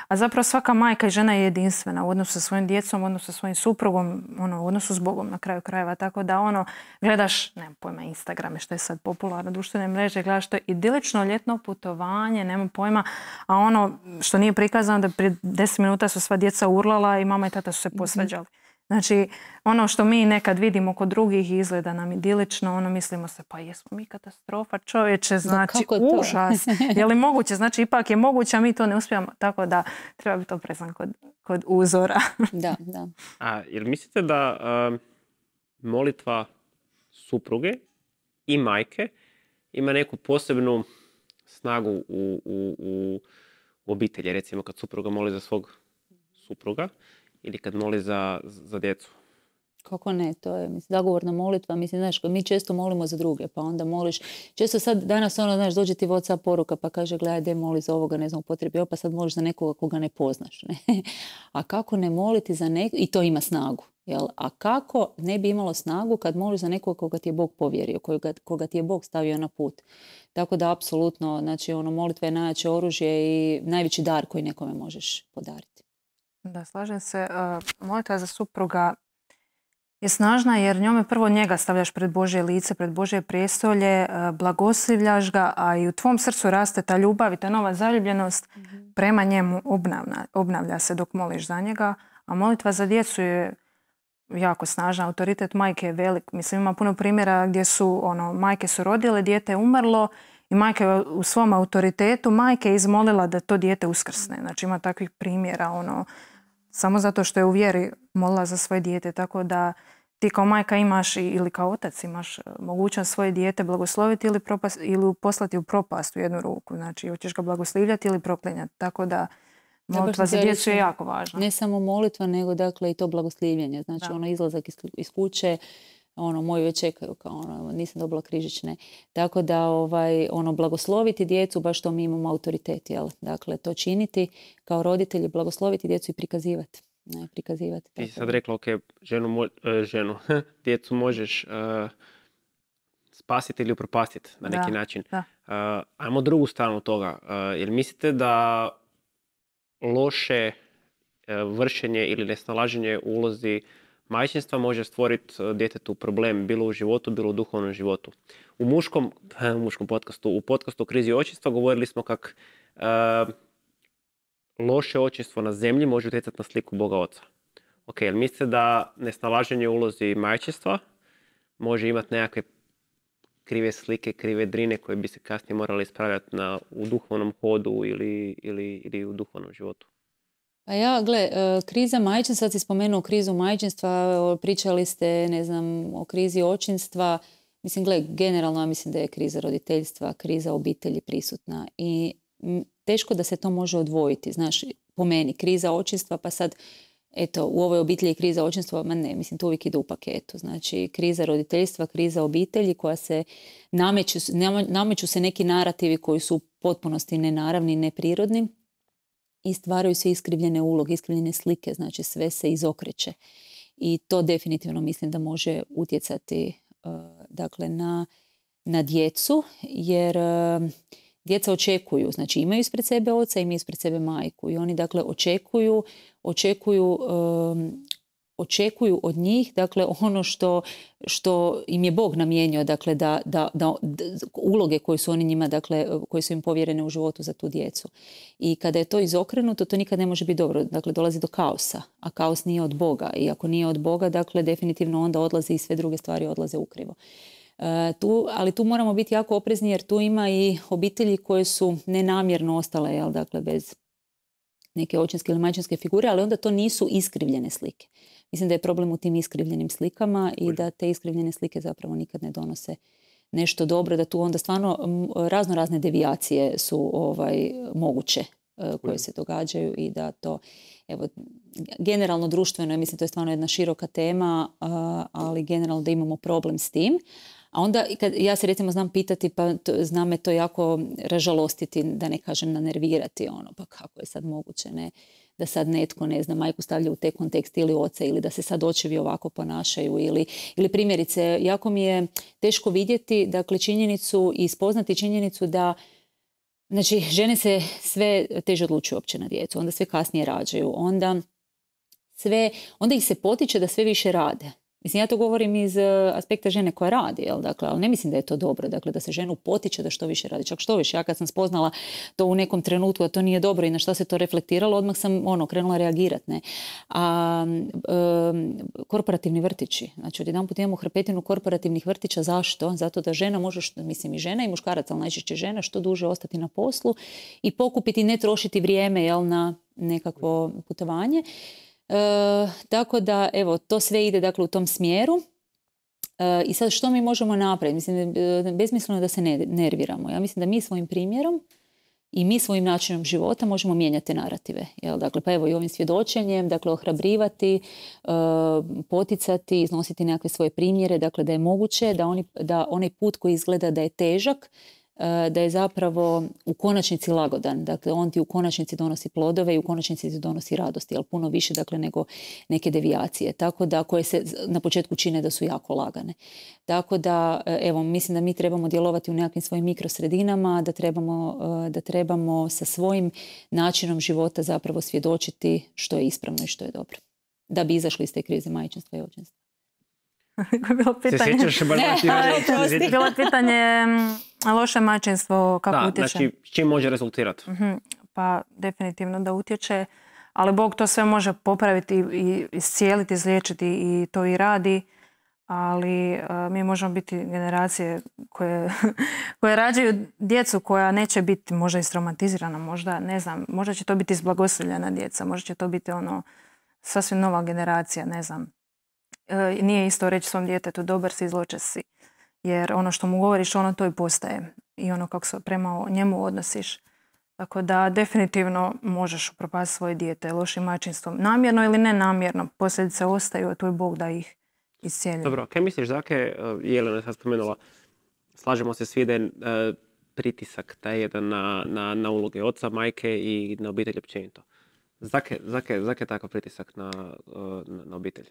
A zapravo svaka majka i žena je jedinstvena u odnosu sa svojim djecom, u odnosu sa svojim suprugom, ono, u odnosu s Bogom na kraju krajeva. Tako da ono, gledaš, nemam pojma, Instagrame što je sad popularno, društvene mreže, gledaš to idilično ljetno putovanje, nemam pojma. A ono što nije prikazano da prije deset minuta su sva djeca urlala i mama i tata su se mhm. posvađali. Znači, ono što mi nekad vidimo kod drugih izgleda nam idilično, ono mislimo se, pa jesmo mi katastrofa, čovječe, znači, no, je užas. je li moguće? Znači, ipak je moguće, a mi to ne uspijemo, tako da treba biti to kod, kod uzora. da, da. A, jer mislite da molitva supruge i majke ima neku posebnu snagu u, u, u obitelji, recimo kad supruga moli za svog supruga, ili kad moli za, za djecu? Kako ne, to je mislim, zagovorna molitva, mislim, znaš, mi često molimo za druge, pa onda moliš, često sad danas ono, znaš, dođe ti voca poruka pa kaže, gledaj, moli za ovoga, ne znam, potrebi, pa sad moliš za nekoga koga ne poznaš, ne? A kako ne moliti za nekoga, i to ima snagu, jel? A kako ne bi imalo snagu kad moliš za nekoga koga ti je Bog povjerio, koga, koga ti je Bog stavio na put? Tako da, apsolutno, znači, ono, molitva je najjače oružje i najveći dar koji nekome možeš podariti. Da, slažem se. E, molitva za supruga je snažna jer njome prvo njega stavljaš pred Božje lice, pred Božje prijestolje, e, blagoslivljaš ga, a i u tvom srcu raste ta ljubav i ta nova zaljubljenost mhm. prema njemu obnavlja se dok moliš za njega. A molitva za djecu je jako snažna, autoritet majke je velik. Mislim, ima puno primjera gdje su, ono, majke su rodile, dijete je umrlo i majka u svom autoritetu, majke je izmolila da to dijete uskrsne. Znači, ima takvih primjera, ono, samo zato što je u vjeri molila za svoje dijete. Tako da ti kao majka imaš ili kao otac imaš e, mogućnost svoje dijete blagosloviti ili, propast, ili poslati u propast u jednu ruku. Znači, hoćeš ga blagoslivljati ili proklenjati. Tako da molitva za djecu je jako važna. Ne samo molitva, nego dakle i to blagoslivljenje. Znači, da. ono izlazak iz kuće, ono moju već čekaju kao ono nisam dobila križične. tako da ovaj ono blagosloviti djecu baš to mi imamo autoritet jel dakle to činiti kao roditelji blagosloviti djecu i prikazivati ne prikazivati ti sad rekla ok ženu, e, ženu djecu možeš e, spasiti ili upropastiti na neki način e, ajmo drugu stranu toga uh, mislite da loše vršenje ili nesnalaženje ulozi majčinstva može stvoriti e, djetetu problem bilo u životu, bilo u duhovnom životu. U muškom, u muškom podcastu, u podcastu o krizi očinstva govorili smo kako e, loše očinstvo na zemlji može utjecati na sliku Boga Oca. Ok, jel mislite da nesnalaženje ulozi majčinstva može imati nekakve krive slike, krive drine koje bi se kasnije morali ispravljati na, u duhovnom hodu ili, ili, ili u duhovnom životu? Pa ja, gle, e, kriza majčinstva, sad si spomenuo krizu majčinstva, pričali ste, ne znam, o krizi očinstva. Mislim, gle, generalno ja mislim da je kriza roditeljstva, kriza obitelji prisutna i teško da se to može odvojiti, znaš, po meni, kriza očinstva, pa sad, eto, u ovoj obitelji je kriza očinstva, ma ne, mislim, to uvijek ide u paketu. Znači, kriza roditeljstva, kriza obitelji koja se nameću, nameću se neki narativi koji su u potpunosti nenaravni, neprirodni i stvaraju se iskrivljene uloge, iskrivljene slike, znači sve se izokreće. I to definitivno mislim da može utjecati e, dakle na, na djecu jer e, djeca očekuju, znači imaju ispred sebe oca, imaju ispred sebe majku i oni dakle očekuju, očekuju očekuju od njih dakle ono što, što im je Bog namijenio dakle da, da, da, uloge koje su oni njima dakle koje su im povjerene u životu za tu djecu. I kada je to izokrenuto to nikad ne može biti dobro. Dakle dolazi do kaosa, a kaos nije od Boga i ako nije od Boga dakle definitivno onda odlazi i sve druge stvari odlaze ukrivo. E, tu, ali tu moramo biti jako oprezni jer tu ima i obitelji koje su nenamjerno ostale jel, dakle, bez neke očinske ili majčinske figure, ali onda to nisu iskrivljene slike. Mislim da je problem u tim iskrivljenim slikama i da te iskrivljene slike zapravo nikad ne donose nešto dobro, da tu onda stvarno razno razne devijacije su ovaj, moguće e, koje se događaju i da to, evo, generalno društveno, je mislim to je stvarno jedna široka tema, ali generalno da imamo problem s tim. A onda kad ja se recimo znam pitati, pa to, zna me to jako ražalostiti, da ne kažem nanervirati, ono, pa kako je sad moguće, ne? da sad netko, ne znam, majku stavlja u te kontekst ili oca ili da se sad očevi ovako ponašaju ili, ili primjerice, jako mi je teško vidjeti, dakle, činjenicu i spoznati činjenicu da Znači, žene se sve teže odlučuju uopće na djecu, onda sve kasnije rađaju, onda sve, onda ih se potiče da sve više rade. Mislim, ja to govorim iz e, aspekta žene koja radi, jel? Dakle, ali ne mislim da je to dobro, dakle, da se ženu potiče da što više radi. Čak što više, ja kad sam spoznala to u nekom trenutku, a to nije dobro i na što se to reflektiralo, odmah sam, ono, krenula reagirati, ne. A, e, korporativni vrtići, znači, odjedanput put imamo hrpetinu korporativnih vrtića, zašto? Zato da žena može, mislim i žena i muškarac, ali najčešće žena, što duže ostati na poslu i pokupiti, ne trošiti vrijeme, jel, na nekakvo putovanje E, tako da, evo, to sve ide dakle, u tom smjeru. E, I sad što mi možemo napraviti? Mislim, e, bezmisleno da se ne nerviramo. Ja mislim da mi svojim primjerom i mi svojim načinom života možemo mijenjati narative. Dakle, pa evo i ovim svjedočenjem, dakle, ohrabrivati, poticati, iznositi nekakve svoje primjere, dakle, da je moguće da, oni, da onaj put koji izgleda da je težak, E, da je zapravo u konačnici lagodan. Dakle, on ti u konačnici donosi plodove i u konačnici ti donosi radosti, ali puno više dakle, nego neke devijacije. Tako da, koje se na početku čine da su jako lagane. Tako da, e, evo, mislim da mi trebamo djelovati u nekakvim svojim mikrosredinama, da trebamo, e, da trebamo sa svojim načinom života zapravo svjedočiti što je ispravno i što je dobro. Da bi izašli iz te krize majčinstva i očinstva bilo pitanje... pitanje mm, loše mačinstvo, kako da, utječe. Znači, s čim može rezultirati? Mhm, pa definitivno da utječe, ali Bog to sve može popraviti i iscijeliti, izliječiti i to i radi. Ali e, mi možemo biti generacije koje, rađaju djecu koja neće biti možda istraumatizirana, možda ne znam, možda će to biti izblagosiljena djeca, možda će to biti ono sasvim nova generacija, ne znam. E, nije isto reći svom djetetu dobar si, zloče si. Jer ono što mu govoriš, ono to i postaje. I ono kako se prema njemu odnosiš. Tako da definitivno možeš upropasti svoje dijete lošim mačinstvom. Namjerno ili nenamjerno, posljedice ostaju, a tu je Bog da ih iscijeni. Dobro, kaj misliš, Zake, Jelena je sad spomenula, slažemo se svi da je e, pritisak taj jedan na, na, na, uloge oca, majke i na obitelj općenito. Zake, zake, je takav pritisak na e, obitelj?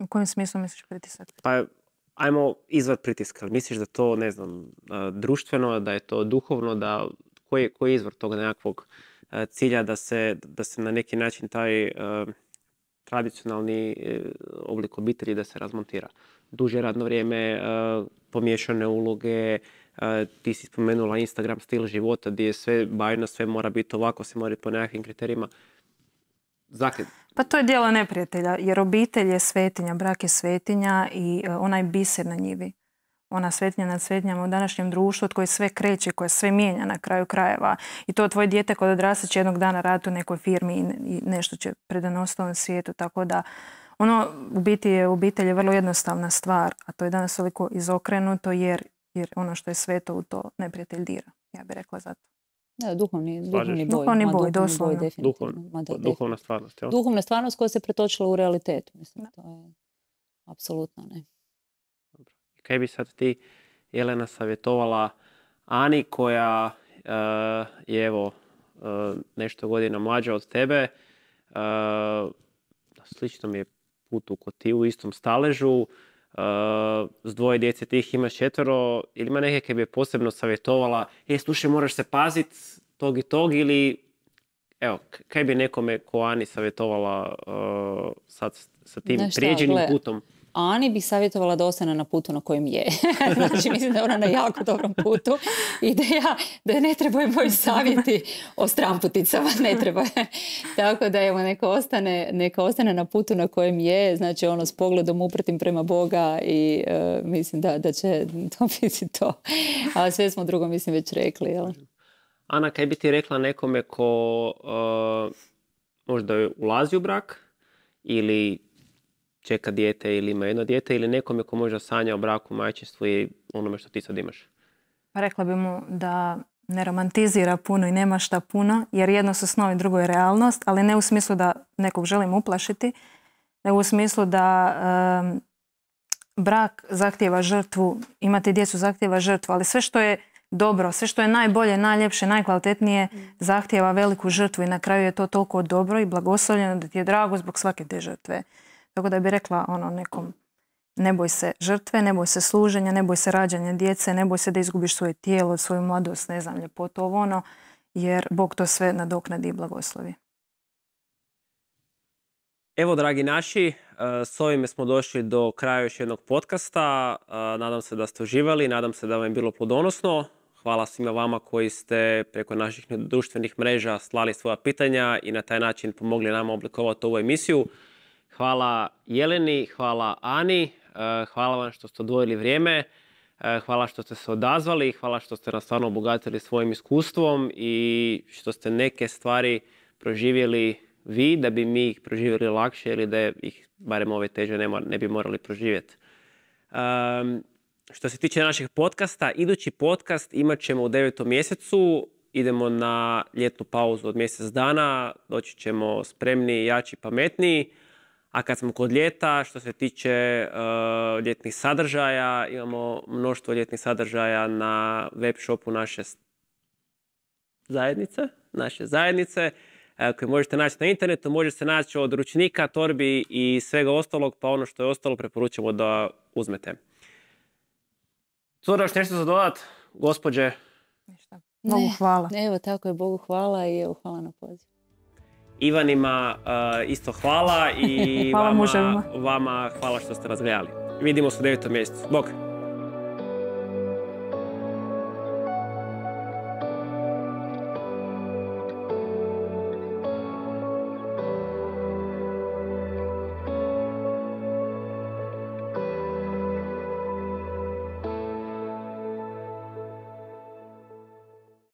U kojem smislu misliš pritisak? Pa ajmo izvad pritiska. Misliš da to, ne znam, društveno, da je to duhovno, da koji, je izvor tog nekakvog cilja da se, na neki način taj tradicionalni e, oblik obitelji da se razmontira. Duže radno vrijeme, pomiješane uloge, ti si spomenula Instagram stil života gdje je sve bajno, sve mora biti ovako, se mora po nekakvim kriterijima. Pa to je dijelo neprijatelja, jer obitelj je svetinja, brak je svetinja i e, onaj biser na njivi. Ona svetinja nad svetinjama u današnjem društvu od koje sve kreće, koje sve mijenja na kraju krajeva. I to tvoje dijete kod odrasta će jednog dana raditi u nekoj firmi i nešto će predonositi ovom svijetu. Tako da ono u biti je obitelj je vrlo jednostavna stvar, a to je danas toliko izokrenuto jer, jer ono što je sveto u to neprijatelj dira. Ja bih rekla zato. Ne, duhovni, duhovni boj. Duhovni boj, pa, duhovna stvarnost, Duhovna stvarnost koja se pretočila u realitet. Mislim, to je apsolutno ne. Kaj bi sad ti, Jelena, savjetovala Ani koja eh, je evo eh, nešto godina mlađa od tebe. Eh, slično mi je putu u koti u istom staležu s dvoje djece tih ima četvero, ili ima neke bi je posebno savjetovala, e, slušaj, moraš se pazit tog i tog, ili, evo, kaj bi nekome ko Ani savjetovala uh, sad sa tim prijeđenim putom? Ani bih savjetovala da ostane na putu na kojem je. znači, mislim da je ona na jako dobrom putu i da, ja, ne trebaju moji savjeti o stramputicama, ne treba. Tako da, evo, neka ostane, neka ostane na putu na kojem je, znači, ono, s pogledom uprtim prema Boga i e, mislim da, će to biti to. A sve smo drugo, mislim, već rekli, jel? Ana, kaj bi ti rekla nekome ko e, možda ulazi u brak ili čeka dijete ili ima jedno dijete ili nekome ko može sanja o braku, majčinstvu i onome što ti sad imaš? Pa rekla bi mu da ne romantizira puno i nema šta puno, jer jedno su snovi, drugo je realnost, ali ne u smislu da nekog želim uplašiti, nego u smislu da brak zahtjeva žrtvu, imati djecu zahtjeva žrtvu, ali sve što je dobro, sve što je najbolje, najljepše, najkvalitetnije mm. zahtjeva veliku žrtvu i na kraju je to toliko dobro i blagoslovljeno da ti je drago zbog svake te žrtve. Tako da bi rekla ono nekom ne boj se žrtve, ne boj se služenja, ne boj se rađanja djece, ne boj se da izgubiš svoje tijelo, svoju mladost, ne znam, ljepotu, ovo ono, jer Bog to sve nadoknadi i blagoslovi. Evo, dragi naši, e, s ovime smo došli do kraja još jednog podcasta. E, nadam se da ste uživali, nadam se da vam je bilo plodonosno. Hvala svima vama koji ste preko naših društvenih mreža slali svoja pitanja i na taj način pomogli nama oblikovati ovu emisiju. Hvala Jeleni, hvala Ani, e, hvala vam što ste odvojili vrijeme, e, hvala što ste se odazvali, hvala što ste nas stvarno obogatili svojim iskustvom i što ste neke stvari proživjeli vi da bi mi ih proživjeli lakše ili da ih barem ove teže ne, bi morali proživjeti. što se tiče našeg podcasta, idući podcast imat ćemo u devetom mjesecu. Idemo na ljetnu pauzu od mjesec dana. Doći ćemo spremni, jači, pametniji. A kad smo kod ljeta, što se tiče uh, ljetnih sadržaja, imamo mnoštvo ljetnih sadržaja na web shopu naše zajednice, naše zajednice eh, koje možete naći na internetu, može se naći od ručnika, torbi i svega ostalog, pa ono što je ostalo preporučamo da uzmete. Cura, još nešto za dodat, gospođe? Ništa. Bogu hvala. evo, tako je, Bogu hvala i evo, hvala na poziv. Ivanima uh, isto hvala i vama, vama hvala što ste razgledali. Vidimo se u devetom mjesecu. Bog!